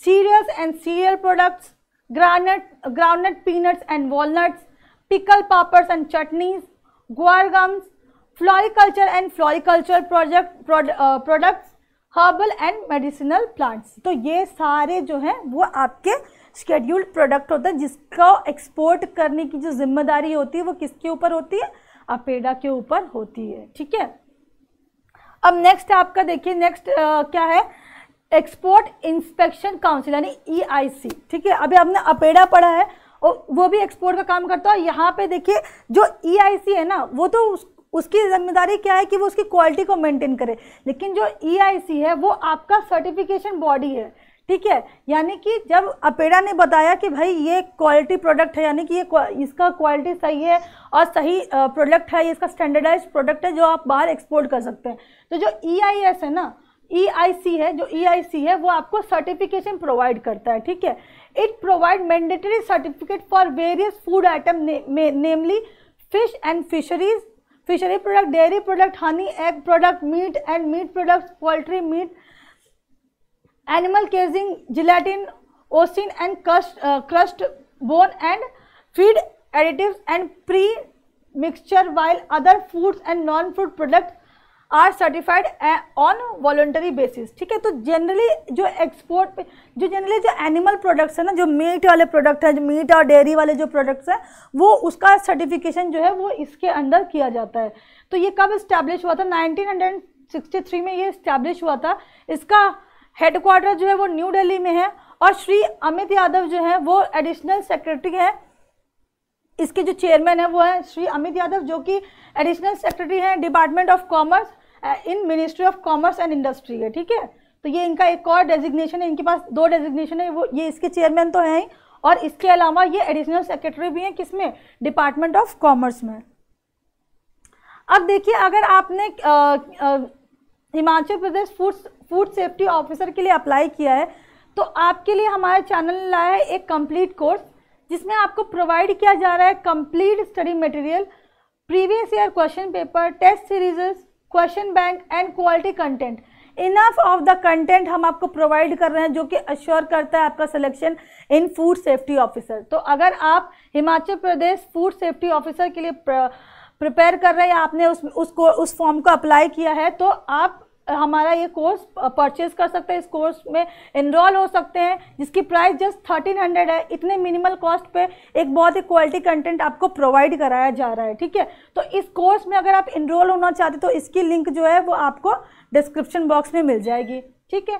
cereals and cereal products groundnut groundnut peanuts and walnuts pickle papers and chutneys guar floriculture and floriculture project products herbal and medicinal plants तो ये सारे जो हैं वो आपके scheduled product होते हैं जिसका एक्सपोर्ट करने की जो जिम्मेदारी होती है वो किसके ऊपर होती है अपेडा के ऊपर होती है ठीक है अब नेक्स्ट आपका देखिए नेक्स्ट uh, क्या है एक्सपोर्ट इंस्पेक्शन काउंसिल यानी ईआईसी e ठीक है अभी आपने अपेडा पढ़ा है और वो भी एक्सपोर्ट का काम करता है यहाँ पे देखिए जो ईआईसी e है ना वो तो उस, उसकी जिम्मेदारी क्या है कि वो उसकी क्वालिटी को मेंटेन करे लेकिन जो ईआईसी e है वो आपका सर्टिफिकेशन बॉडी है ठीक है यानी कि जब अपेडा ने बताया कि भाई ये क्वालिटी प्रोडक्ट है यानी कि ये इसका क्वालिटी सही है और सही प्रोडक्ट है इसका स्टैंडर्डाइज प्रोडक्ट है जो आप बाहर एक्सपोर्ट कर सकते हैं तो जो ई है ना ई e है जो ई e है वो आपको सर्टिफिकेशन प्रोवाइड करता है ठीक है it provide mandatory certificate for various food item namely fish and fisheries fishery product dairy product honey egg product meat and meat products poultry meat animal casing gelatin ossein and crust crust bone and feed additive and pre mixture while other foods and non food product are certified on voluntary basis ठीक है तो generally जो export पे जो generally जो animal products है ना जो मीट वाले प्रोडक्ट हैं जो मीट और डेयरी वाले जो प्रोडक्ट्स हैं वो उसका सर्टिफिकेशन जो है वो इसके अंदर किया जाता है तो ये कब इस्टेब्लिश हुआ था 1963 में ये इस्टेब्लिश हुआ था इसका हेडक्वार्टर जो है वो न्यू डेली में है और श्री अमित यादव जो है वो एडिशनल सेक्रेटरी है इसके जो चेयरमैन है वो है श्री अमित यादव जो कि एडिशनल सेक्रेटरी हैं department of commerce in ministry of commerce and industry है ठीक है तो ये इनका एक और डेजिग्नेशन है इनके पास दो डेजिग्नेशन है वो ये इसके चेयरमैन तो हैं और इसके अलावा ये एडिशनल सेक्रेटरी भी हैं किस में डिपार्टमेंट ऑफ कॉमर्स में अब देखिए अगर आपने uh, uh, Himachal Pradesh food food safety officer के लिए अप्लाई किया है तो आपके लिए हमारे चैनल ने लाया है एक कंप्लीट कोर्स जिसमें आपको प्रोवाइड किया जा रहा है complete study material previous year question paper test series question bank and quality content enough of the content हम आपको प्रोवाइड कर रहे हैं जो कि अश्योर करता है आपका selection in food safety officer तो अगर आप Himachal Pradesh food safety officer के लिए प्रिपेयर कर रहे हैं आपने उस उसको उस फॉर्म को अप्लाई किया है तो आप हमारा ये कोर्स परचेज कर सकते हैं इस कोर्स में इनरोल हो सकते हैं जिसकी प्राइस जस्ट थर्टीन हंड्रेड है इतने मिनिमल कॉस्ट पे एक बहुत ही क्वालिटी कंटेंट आपको प्रोवाइड कराया जा रहा है ठीक है तो इस कोर्स में अगर आप इनरोल होना चाहते तो इसकी लिंक जो है वो आपको डिस्क्रिप्शन बॉक्स में मिल जाएगी ठीक है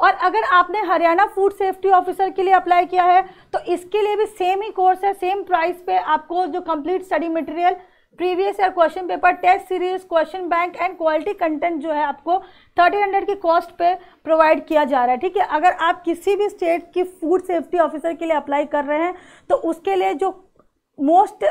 और अगर आपने हरियाणा फूड सेफ्टी ऑफिसर के लिए अप्लाई किया है तो इसके लिए भी सेम ही कोर्स है सेम प्राइस पे आपको जो complete study material previous year question paper test series question bank and quality content जो है आपको थर्टीन हंड्रेड की कॉस्ट पे प्रोवाइड किया जा रहा है ठीक है अगर आप किसी भी स्टेट की फूड सेफ्टी ऑफिसर के लिए अप्लाई कर रहे हैं तो उसके लिए जो मोस्ट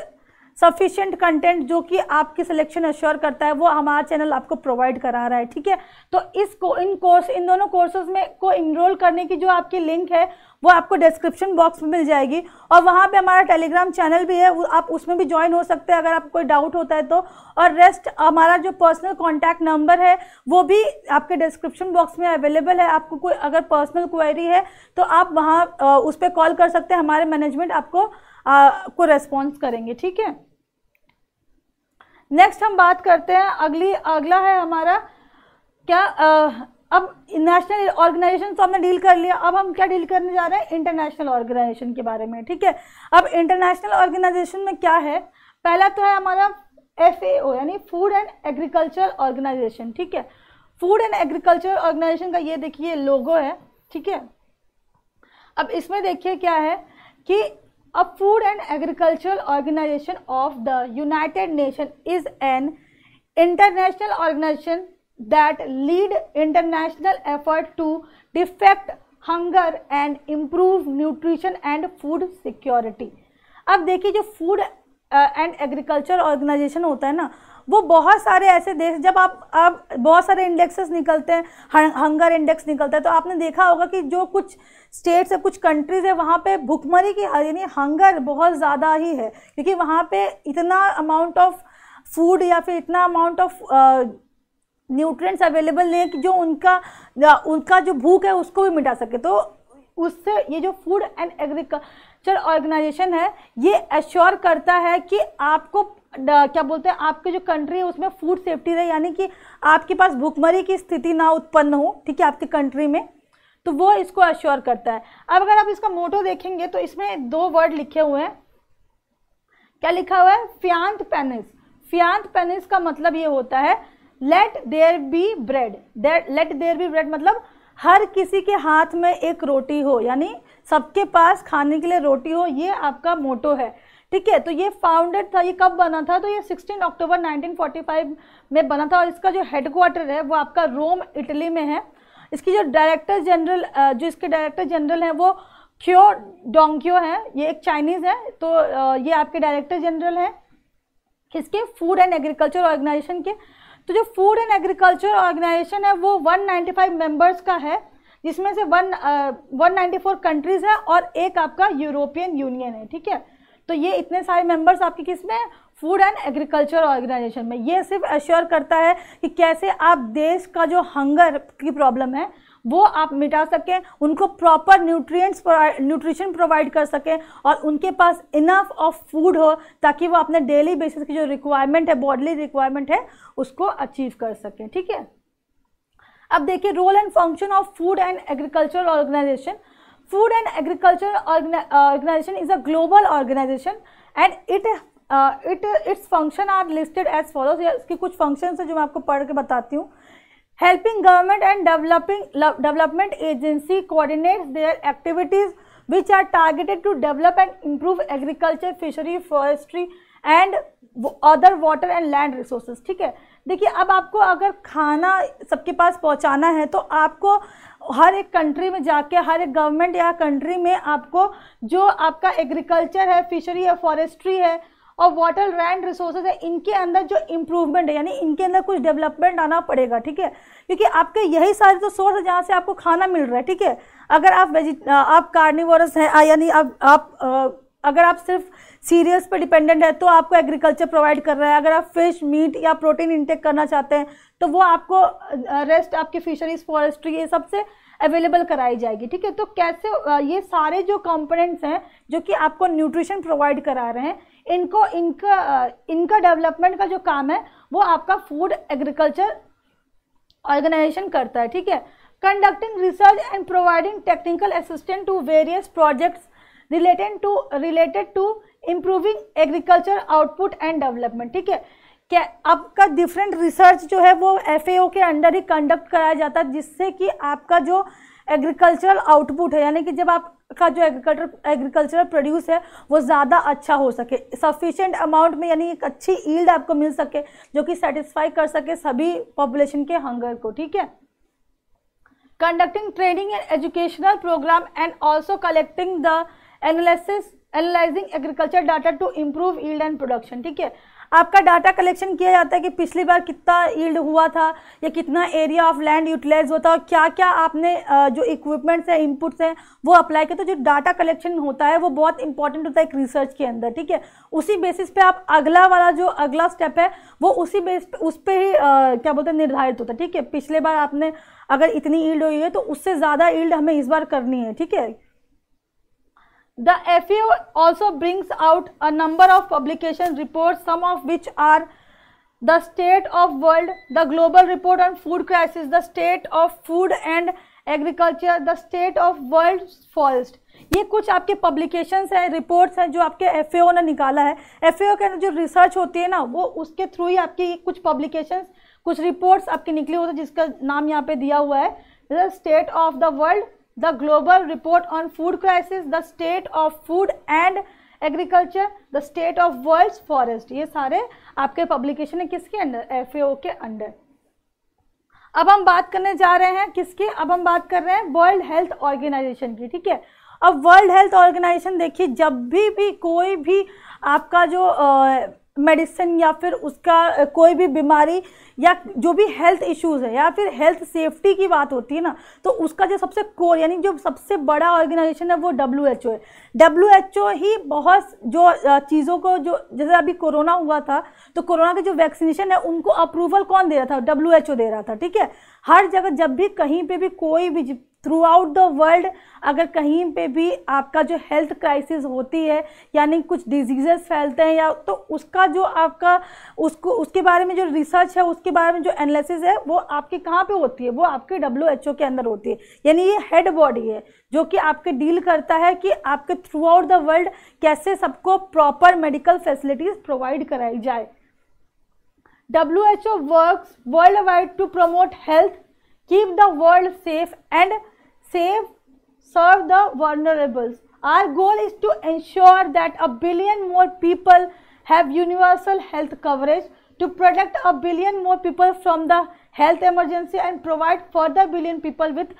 सफिशियंट कंटेंट जो कि आपकी सिलेक्शन अश्योर करता है वो हमारा चैनल आपको प्रोवाइड करा रहा है ठीक है तो इस को इन कोर्स इन दोनों कोर्सेज में को इनरोल करने की जो आपकी लिंक है वो आपको डिस्क्रिप्शन बॉक्स में मिल जाएगी और वहाँ पे हमारा टेलीग्राम चैनल भी है आप उसमें भी ज्वाइन हो सकते हैं अगर आपको कोई डाउट होता है तो और रेस्ट हमारा जो पर्सनल कॉन्टैक्ट नंबर है वो भी आपके डिस्क्रिप्शन बॉक्स में अवेलेबल है आपको कोई अगर पर्सनल क्वेरी है तो आप वहाँ उस पर कॉल कर सकते हैं हमारे मैनेजमेंट आपको आ, को रेस्पॉन्स करेंगे ठीक है नेक्स्ट हम बात करते हैं अगली अगला है हमारा क्या आ, अब नेशनल ऑर्गेनाइजेशन तो हमने डील कर लिया अब हम क्या डील करने जा रहे हैं इंटरनेशनल ऑर्गेनाइजेशन के बारे में ठीक है अब इंटरनेशनल ऑर्गेनाइजेशन में क्या है पहला तो है हमारा एफ यानी फूड एंड एग्रीकल्चर ऑर्गेनाइजेशन ठीक है फूड एंड एग्रीकल्चर ऑर्गेनाइजेशन का ये देखिए लोगो है ठीक है अब इसमें देखिए क्या है कि a food and agricultural organisation of the united nation is an international organisation that lead international effort to defeat hunger and improve nutrition and food security अब देखिए जो फूड एंड एग्रीकल्चर ऑर्गेनाइजेशन होता है ना वो बहुत सारे ऐसे देश जब आप आप बहुत सारे इंडेक्सेस निकलते हैं हंगर इंडेक्स निकलता है तो आपने देखा होगा कि जो कुछ स्टेट्स है कुछ कंट्रीज़ है वहाँ पे भुखमरी की यानी हंगर बहुत ज़्यादा ही है क्योंकि वहाँ पे इतना अमाउंट ऑफ फूड या फिर इतना अमाउंट ऑफ न्यूट्रिएंट्स अवेलेबल नहीं है कि जो उनका उनका जो भूख है उसको भी मिटा सके तो उससे ये जो फूड एंड एग्रीकल्चर ऑर्गेनाइजेशन है ये एश्योर करता है कि आपको क्या बोलते हैं आपकी जो कंट्री है उसमें फूड सेफ्टी रहे यानी कि आपके पास भुखमरी की स्थिति ना उत्पन्न हो ठीक है आपकी कंट्री में तो वो इसको अश्योर करता है अब अगर आप इसका मोटो देखेंगे तो इसमें दो वर्ड लिखे हुए हैं क्या लिखा हुआ है फियांत पेनिस फियांत पेनिस का मतलब ये होता है let there be bread let there be bread मतलब हर किसी के हाथ में एक रोटी हो यानी सबके पास खाने के लिए रोटी हो ये आपका मोटो है ठीक है तो ये फाउंडेड था ये कब बना था तो ये 16 अक्टूबर 1945 में बना था और इसका जो हेडक्वार्टर है वो आपका रोम इटली में है इसकी जो डायरेक्टर जनरल जो इसके डायरेक्टर जनरल हैं वो क्यो डोंक्यो हैं ये एक चाइनीज़ है तो ये आपके डायरेक्टर जनरल हैं किसके फूड एंड एग्रीकल्चर ऑर्गेनाइजेशन के तो जो फूड एंड एग्रीकल्चर ऑर्गेनाइजेशन है वो 195 मेंबर्स का है जिसमें से one one ninety four countries है और एक आपका यूरोपियन यूनियन है ठीक है तो ये इतने सारे मेंबर्स आपके किस में फूड एंड एग्रीकल्चर ऑर्गेनाइजेशन में ये सिर्फ एश्योर करता है कि कैसे आप देश का जो हंगर की प्रॉब्लम है वो आप मिटा सकें उनको प्रॉपर न्यूट्रिएंट्स न्यूट्रिशन प्रोवाइड कर सकें और उनके पास इनफ ऑफ फूड हो ताकि वो अपने डेली बेसिस की जो रिक्वायरमेंट है बॉडली रिक्वायरमेंट है उसको अचीव कर सकें ठीक है अब देखिए role and function of food and agriculture organisation food and agriculture organisation is a global organisation and it it its function are listed as follow इसके कुछ फंक्शन है जो मैं आपको पढ़ के बताती हूँ helping government and developing development agency coordinates their activities which are targeted to develop and improve agriculture fishery forestry and other water and land resources ठीक है देखिए अब आपको अगर खाना सबके पास पहुँचाना है तो आपको हर एक कंट्री में जाके हर एक गवर्नमेंट या कंट्री में आपको जो आपका एग्रीकल्चर है फिशरी है फॉरेस्ट्री है और वाटर लैंड रिसोर्सेज है इनके अंदर जो इम्प्रूवमेंट है यानी इनके अंदर कुछ डेवलपमेंट आना पड़ेगा ठीक है क्योंकि आपके यही सारे तो सोर्स है जहाँ से आपको खाना मिल रहा है ठीक है अगर आप वेजिट आप कार्निवोरस हैं यानी आप, आप अगर आप सिर्फ सीरियल्स पे डिपेंडेंट है तो आपको एग्रीकल्चर प्रोवाइड कर रहा है अगर आप फिश मीट या प्रोटीन इंटेक करना चाहते हैं तो वो आपको रेस्ट आपकी फिशरीज फॉरेस्ट्री ये सबसे अवेलेबल कराई जाएगी ठीक है तो कैसे ये सारे जो कंपोनेंट्स हैं जो कि आपको न्यूट्रिशन प्रोवाइड करा रहे हैं इनको इनका इनका डेवलपमेंट का जो काम है वो आपका फूड एग्रीकल्चर ऑर्गेनाइजेशन करता है ठीक है conducting research and providing technical assistant to various projects related to related to improving agriculture output and development ठीक है क्या आपका डिफरेंट रिसर्च जो है वो एफ के अंडर ही कंडक्ट कराया जाता है जिससे कि आपका जो एग्रीकल्चरल आउटपुट है यानी कि जब आपका जो एग्रीकल्चर एग्रीकल्चरल प्रोड्यूस है वो ज़्यादा अच्छा हो सके सफिशेंट अमाउंट में यानी एक अच्छी ईल्ड आपको मिल सके जो कि सेटिस्फाई कर सके सभी पॉपुलेशन के हंगर को ठीक है conducting training and educational programme and also collecting the analysis analysing agriculture data to improve yield and production ठीक है आपका डाटा कलेक्शन किया जाता है कि पिछली बार कितना ईल्ड हुआ था या कितना एरिया ऑफ लैंड यूटिलाइज होता है और क्या क्या आपने जो इक्विपमेंट्स हैं इनपुट्स हैं वो अप्लाई किया तो जो डाटा कलेक्शन होता है वो बहुत इंपॉर्टेंट होता है एक रिसर्च के अंदर ठीक है उसी बेसिस पे आप अगला वाला जो अगला स्टेप है वो उसी बेस पे उस पर ही आ, क्या बोलते हैं निर्धारित होता है ठीक है पिछले बार आपने अगर इतनी ईल्ड हुई है तो उससे ज़्यादा ईल्ड हमें इस बार करनी है ठीक है The FAO also brings out a number of publication reports, some of which are the state of world, the global report on food crisis, the state of food and agriculture the state of world forest ये कुछ आपके publications हैं reports हैं जो आपके F ने निकाला है एफ के अंदर जो रिसर्च होती है ना वो उसके थ्रू ही आपकी कुछ पब्लिकेशंस कुछ रिपोर्ट्स आपके निकले होते हैं जिसका नाम यहाँ पे दिया हुआ है state of the world the global report on food crisis the state of food and agriculture the state of world forest ये सारे आपके पब्लिकेशन है किसके अंडर एफ के अंडर अब हम बात करने जा रहे हैं किसकी अब हम बात कर रहे हैं वर्ल्ड हेल्थ ऑर्गेनाइजेशन की ठीक है अब वर्ल्ड हेल्थ ऑर्गेनाइजेशन देखिए जब भी भी कोई भी आपका जो मेडिसिन या फिर उसका कोई भी बीमारी या जो भी हेल्थ इश्यूज़ है या फिर हेल्थ सेफ्टी की बात होती है ना तो उसका जो सबसे कोर यानी जो सबसे बड़ा ऑर्गेनाइजेशन है वो डब्ल्यू एच ओ है डब्ल्यू एच ओ ही बहुत जो चीज़ों को जो जैसे अभी कोरोना हुआ था तो कोरोना के जो वैक्सीनेशन है उनको अप्रूवल कौन दे रहा था डब्ल्यू एच ओ दे रहा था ठीक है हर जगह जब भी कहीं पे भी कोई भी थ्रू आउट द वर्ल्ड अगर कहीं पे भी आपका जो हेल्थ क्राइसिस होती है यानी कुछ डिजीजेस फैलते हैं या तो उसका जो आपका उसको उसके बारे में जो रिसर्च है उसके बारे में जो एनालिसिस है वो आपके कहाँ पे होती है वो आपके डब्ल्यू एच ओ के अंदर होती है यानी ये हेड बॉडी है जो कि आपके डील करता है कि आपके थ्रू आउट द वर्ल्ड कैसे सबको प्रॉपर मेडिकल फैसिलिटीज़ प्रोवाइड कराई जाए W H O work world wide to promote health keep the world safe and safe serve the vulnerables our goal is to ensure that a billion more people have universal health coverage to protect a billion more people from the health emergency and provide for the billion people with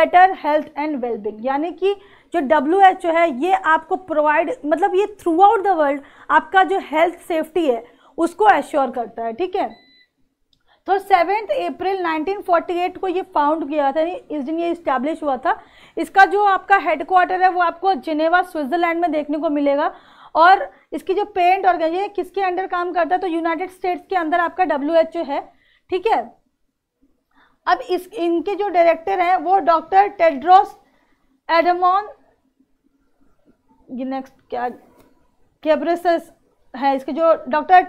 better health and wellbeing यानी कि जो W H ओ है ये आपको provide मतलब ये through out the world आपका जो हेल्थ सेफ्टी है उसको एश्योर करता है ठीक है तो सेवेंथ अप्रैल 1948 को ये फाउंड किया था इस दिन ये इस्टेब्लिश हुआ था इसका जो आपका हेडक्वार्टर है वो आपको जिनेवा स्विट्ज़रलैंड में देखने को मिलेगा और इसकी जो पेंट और ये किसके अंडर काम करता है तो यूनाइटेड स्टेट्स के अंदर आपका डब्ल्यू है ठीक है अब इस इनके जो डायरेक्टर हैं वो डॉक्टर टेड्रोस एडमोन ये नेक्स्ट क्या कैब्रेसस है इसके जो डॉक्टर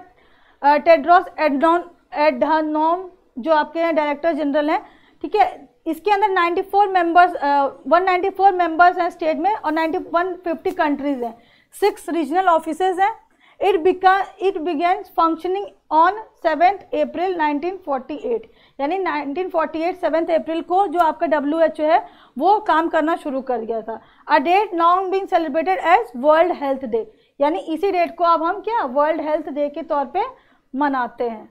टेड्रॉस एडनॉन एडनॉम जो आपके डायरेक्टर जनरल हैं ठीक है इसके अंदर 94 मेंबर्स uh, 194 मेंबर्स हैं स्टेट में और 9150 कंट्रीज हैं सिक्स रीजनल ऑफिस हैं it began it began functioning on seventh April 1948 यानी 1948 सेवेंथ अप्रैल को जो आपका डब्ल्यू एच ओ है वो काम करना शुरू कर गया था a date now being celebrated as World Health Day यानी इसी डेट को अब हम क्या वर्ल्ड हेल्थ डे के तौर पर मनाते हैं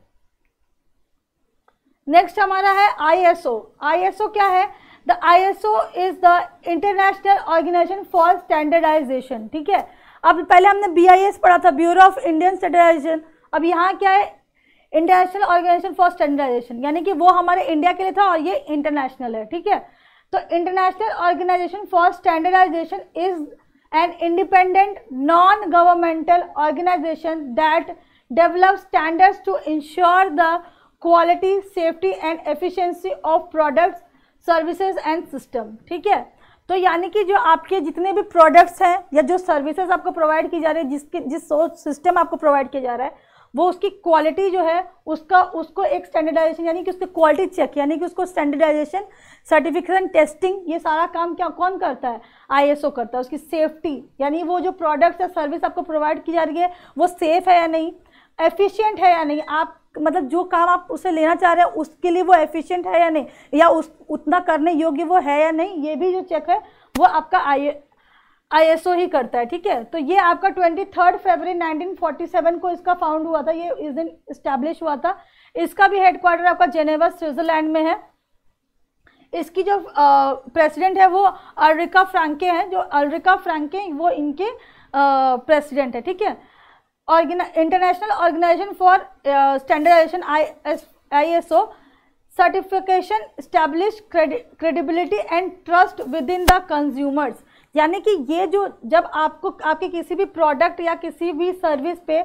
नेक्स्ट हमारा है आईएसओ आईएसओ क्या है the ISO is the international Organization for Standardization ठीक है अब पहले हमने बीआईएस पढ़ा था ब्यूरो ऑफ इंडियन स्टैंडर्डाइजेशन अब यहाँ क्या है इंटरनेशनल ऑर्गेनाइजेशन फॉर स्टैंडर्डाइजेशन यानी कि वो हमारे इंडिया के लिए था और ये इंटरनेशनल है ठीक है तो International Organization for Standardization is an independent non governmental organization that develop standards to ensure the quality safety and efficiency of products services and system ठीक है तो यानी कि जो आपके जितने भी प्रोडक्ट्स हैं या जो सर्विसेज आपको प्रोवाइड की जा रही है जिसके जिस सिस्टम आपको प्रोवाइड किया जा रहा है वो उसकी क्वालिटी जो है उसका उसको एक स्टैंडर्डाइजेशन यानी कि उसकी क्वालिटी चेक यानी कि उसको स्टैंडर्डाइजेशन सर्टिफिकेशन टेस्टिंग ये सारा काम क्या कौन करता है आईएसओ करता है उसकी सेफ्टी यानी वो जो प्रोडक्ट्स या सर्विस आपको प्रोवाइड की जा रही है वो सेफ़ है या नहीं एफिशिएंट है या नहीं आप मतलब जो काम आप उसे लेना चाह रहे हैं उसके लिए वो एफिशिएंट है या नहीं या उस उतना करने योग्य वो है या नहीं ये भी जो चेक है वो आपका आई आई ही करता है ठीक है तो ये आपका twenty third February nineteen forty seven को इसका फाउंड हुआ था ये इस दिन इस्टेब्लिश हुआ था इसका भी हेडक्वार्टर आपका जेनेवा स्विट्जरलैंड में है इसकी जो प्रेसिडेंट है वो अल्रिका फ्रांके हैं जो अल्रिका फ्रांके वो इनके प्रेसिडेंट है ठीक है International Organization for Standardization as certification establish credibility and trust within the consumers यानी कि ये जो जब आपको आपके किसी भी प्रोडक्ट या किसी भी सर्विस पे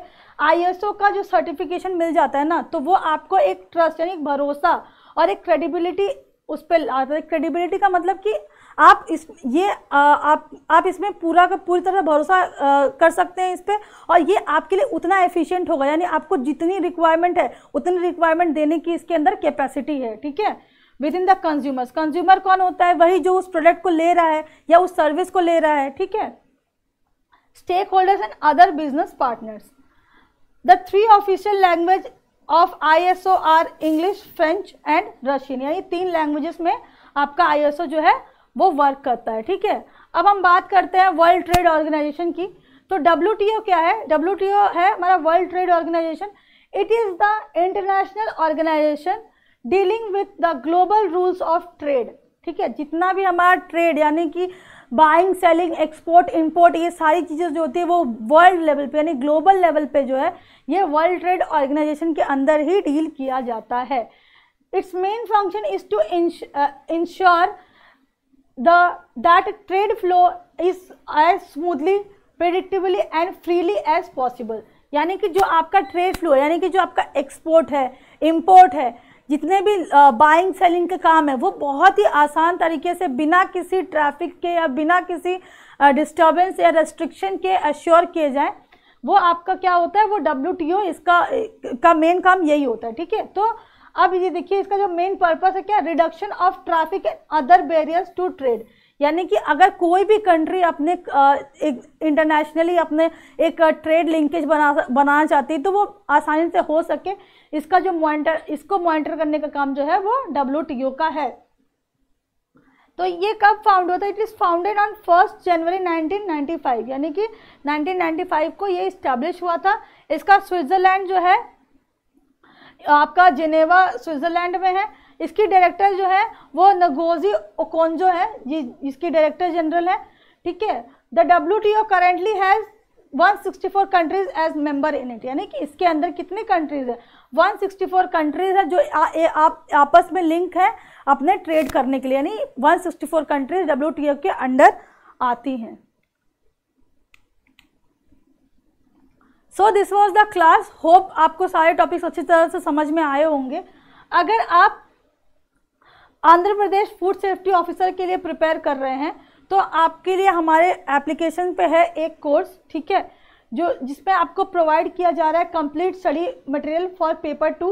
आईएसओ का जो सर्टिफिकेशन मिल जाता है ना तो वो आपको एक ट्रस्ट यानी एक भरोसा और एक क्रेडिबिलिटी उस पर आता है क्रेडिबिलिटी का मतलब कि आप इस ये आ, आप आप इसमें पूरा का पूरी तरह भरोसा कर सकते हैं इस पर और ये आपके लिए उतना एफिशिएंट होगा यानी आपको जितनी रिक्वायरमेंट है उतनी रिक्वायरमेंट देने की इसके अंदर कैपेसिटी है ठीक है within the consumers consumer कौन होता है वही जो उस प्रोडक्ट को ले रहा है या उस सर्विस को ले रहा है ठीक है stakeholders and other business partners the three official language of I S O are English French and Russian यानी तीन लैंग्वेजेस में आपका आई एस ओ जो है वो वर्क करता है ठीक है अब हम बात करते हैं वर्ल्ड ट्रेड ऑर्गेनाइजेशन की तो डब्ल्यू क्या है डब्ल्यू है हमारा World Trade Organization it is the international organization dealing with the global rules of trade ठीक है जितना भी हमारा ट्रेड यानी कि बाइंग सेलिंग एक्सपोर्ट इंपोर्ट ये सारी चीज़ें जो होती है वो वर्ल्ड लेवल पे यानी ग्लोबल लेवल पे जो है ये वर्ल्ड ट्रेड ऑर्गेनाइजेशन के अंदर ही डील किया जाता है its main function is to ensure the that trade flow is as smoothly predictably and freely as possible यानी कि जो आपका ट्रेड फ्लो यानी कि जो आपका एक्सपोर्ट है इम्पोर्ट है जितने भी बाइंग सेलिंग के काम है वो बहुत ही आसान तरीके से बिना किसी ट्रैफिक के या बिना किसी डिस्टर्बेंस या रेस्ट्रिक्शन के अश्योर किए जाएँ वो आपका क्या होता है वो डब्ल्यू इसका का मेन काम यही होता है ठीक है तो अब ये देखिए इसका जो मेन पर्पस है क्या reduction of traffic and other barriers to trade यानी कि अगर कोई भी कंट्री अपने एक इंटरनेशनली अपने एक ट्रेड लिंकेज बना बनाना चाहती है तो वो आसानी से हो सके इसका जो मॉनिटर इसको मॉनिटर करने का काम जो है वो डब्ल्यू का है तो ये कब फाउंड होता है it is founded on first January 1995 यानी कि 1995 को ये इस्टेब्लिश हुआ था इसका स्विट्ज़रलैंड जो है आपका जिनेवा स्विट्ज़रलैंड में है इसकी डायरेक्टर जो है वो नगोजी ओकोंजो है जी इसकी डायरेक्टर जनरल है ठीक है the W T O currently has 164 countries as member in it यानी कि इसके अंदर कितने कंट्रीज है 164 कंट्रीज है जो आ, ए, आप आपस में लिंक है अपने ट्रेड करने के लिए यानी 164 कंट्रीज डब्ल्यू के अंडर आती हैं so this was the class hope आपको सारे टॉपिक्स अच्छी तरह से समझ में आए होंगे अगर आप Andhra Pradesh food safety officer के लिए प्रिपेयर कर रहे हैं तो आपके लिए हमारे एप्लीकेशन पे है एक कोर्स ठीक है जो जिसमें आपको प्रोवाइड किया जा रहा है complete study material for paper two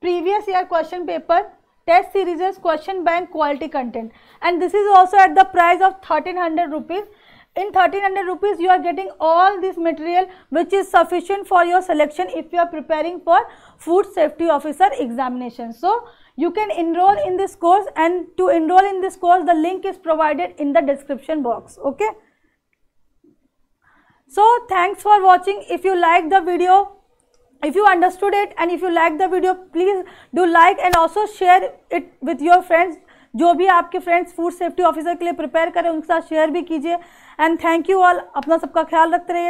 previous year question paper test series question bank quality content and this is also at the price of thirteen hundred rupees in 1300 rupees you are getting all this material which is sufficient for your selection if you are preparing for food safety officer examination. So, you can enroll in this course and to enroll in this course the link is provided in the description box. Okay. So, thanks for watching. If you like the video, if you understood it and if you like the video, please do like and also share it with your friends जो भी आपके friends food safety officer के लिए prepare करें उनके साथ share भी कीजिए एंड थैंक यू ऑल अपना सबका ख्याल रखते रहिए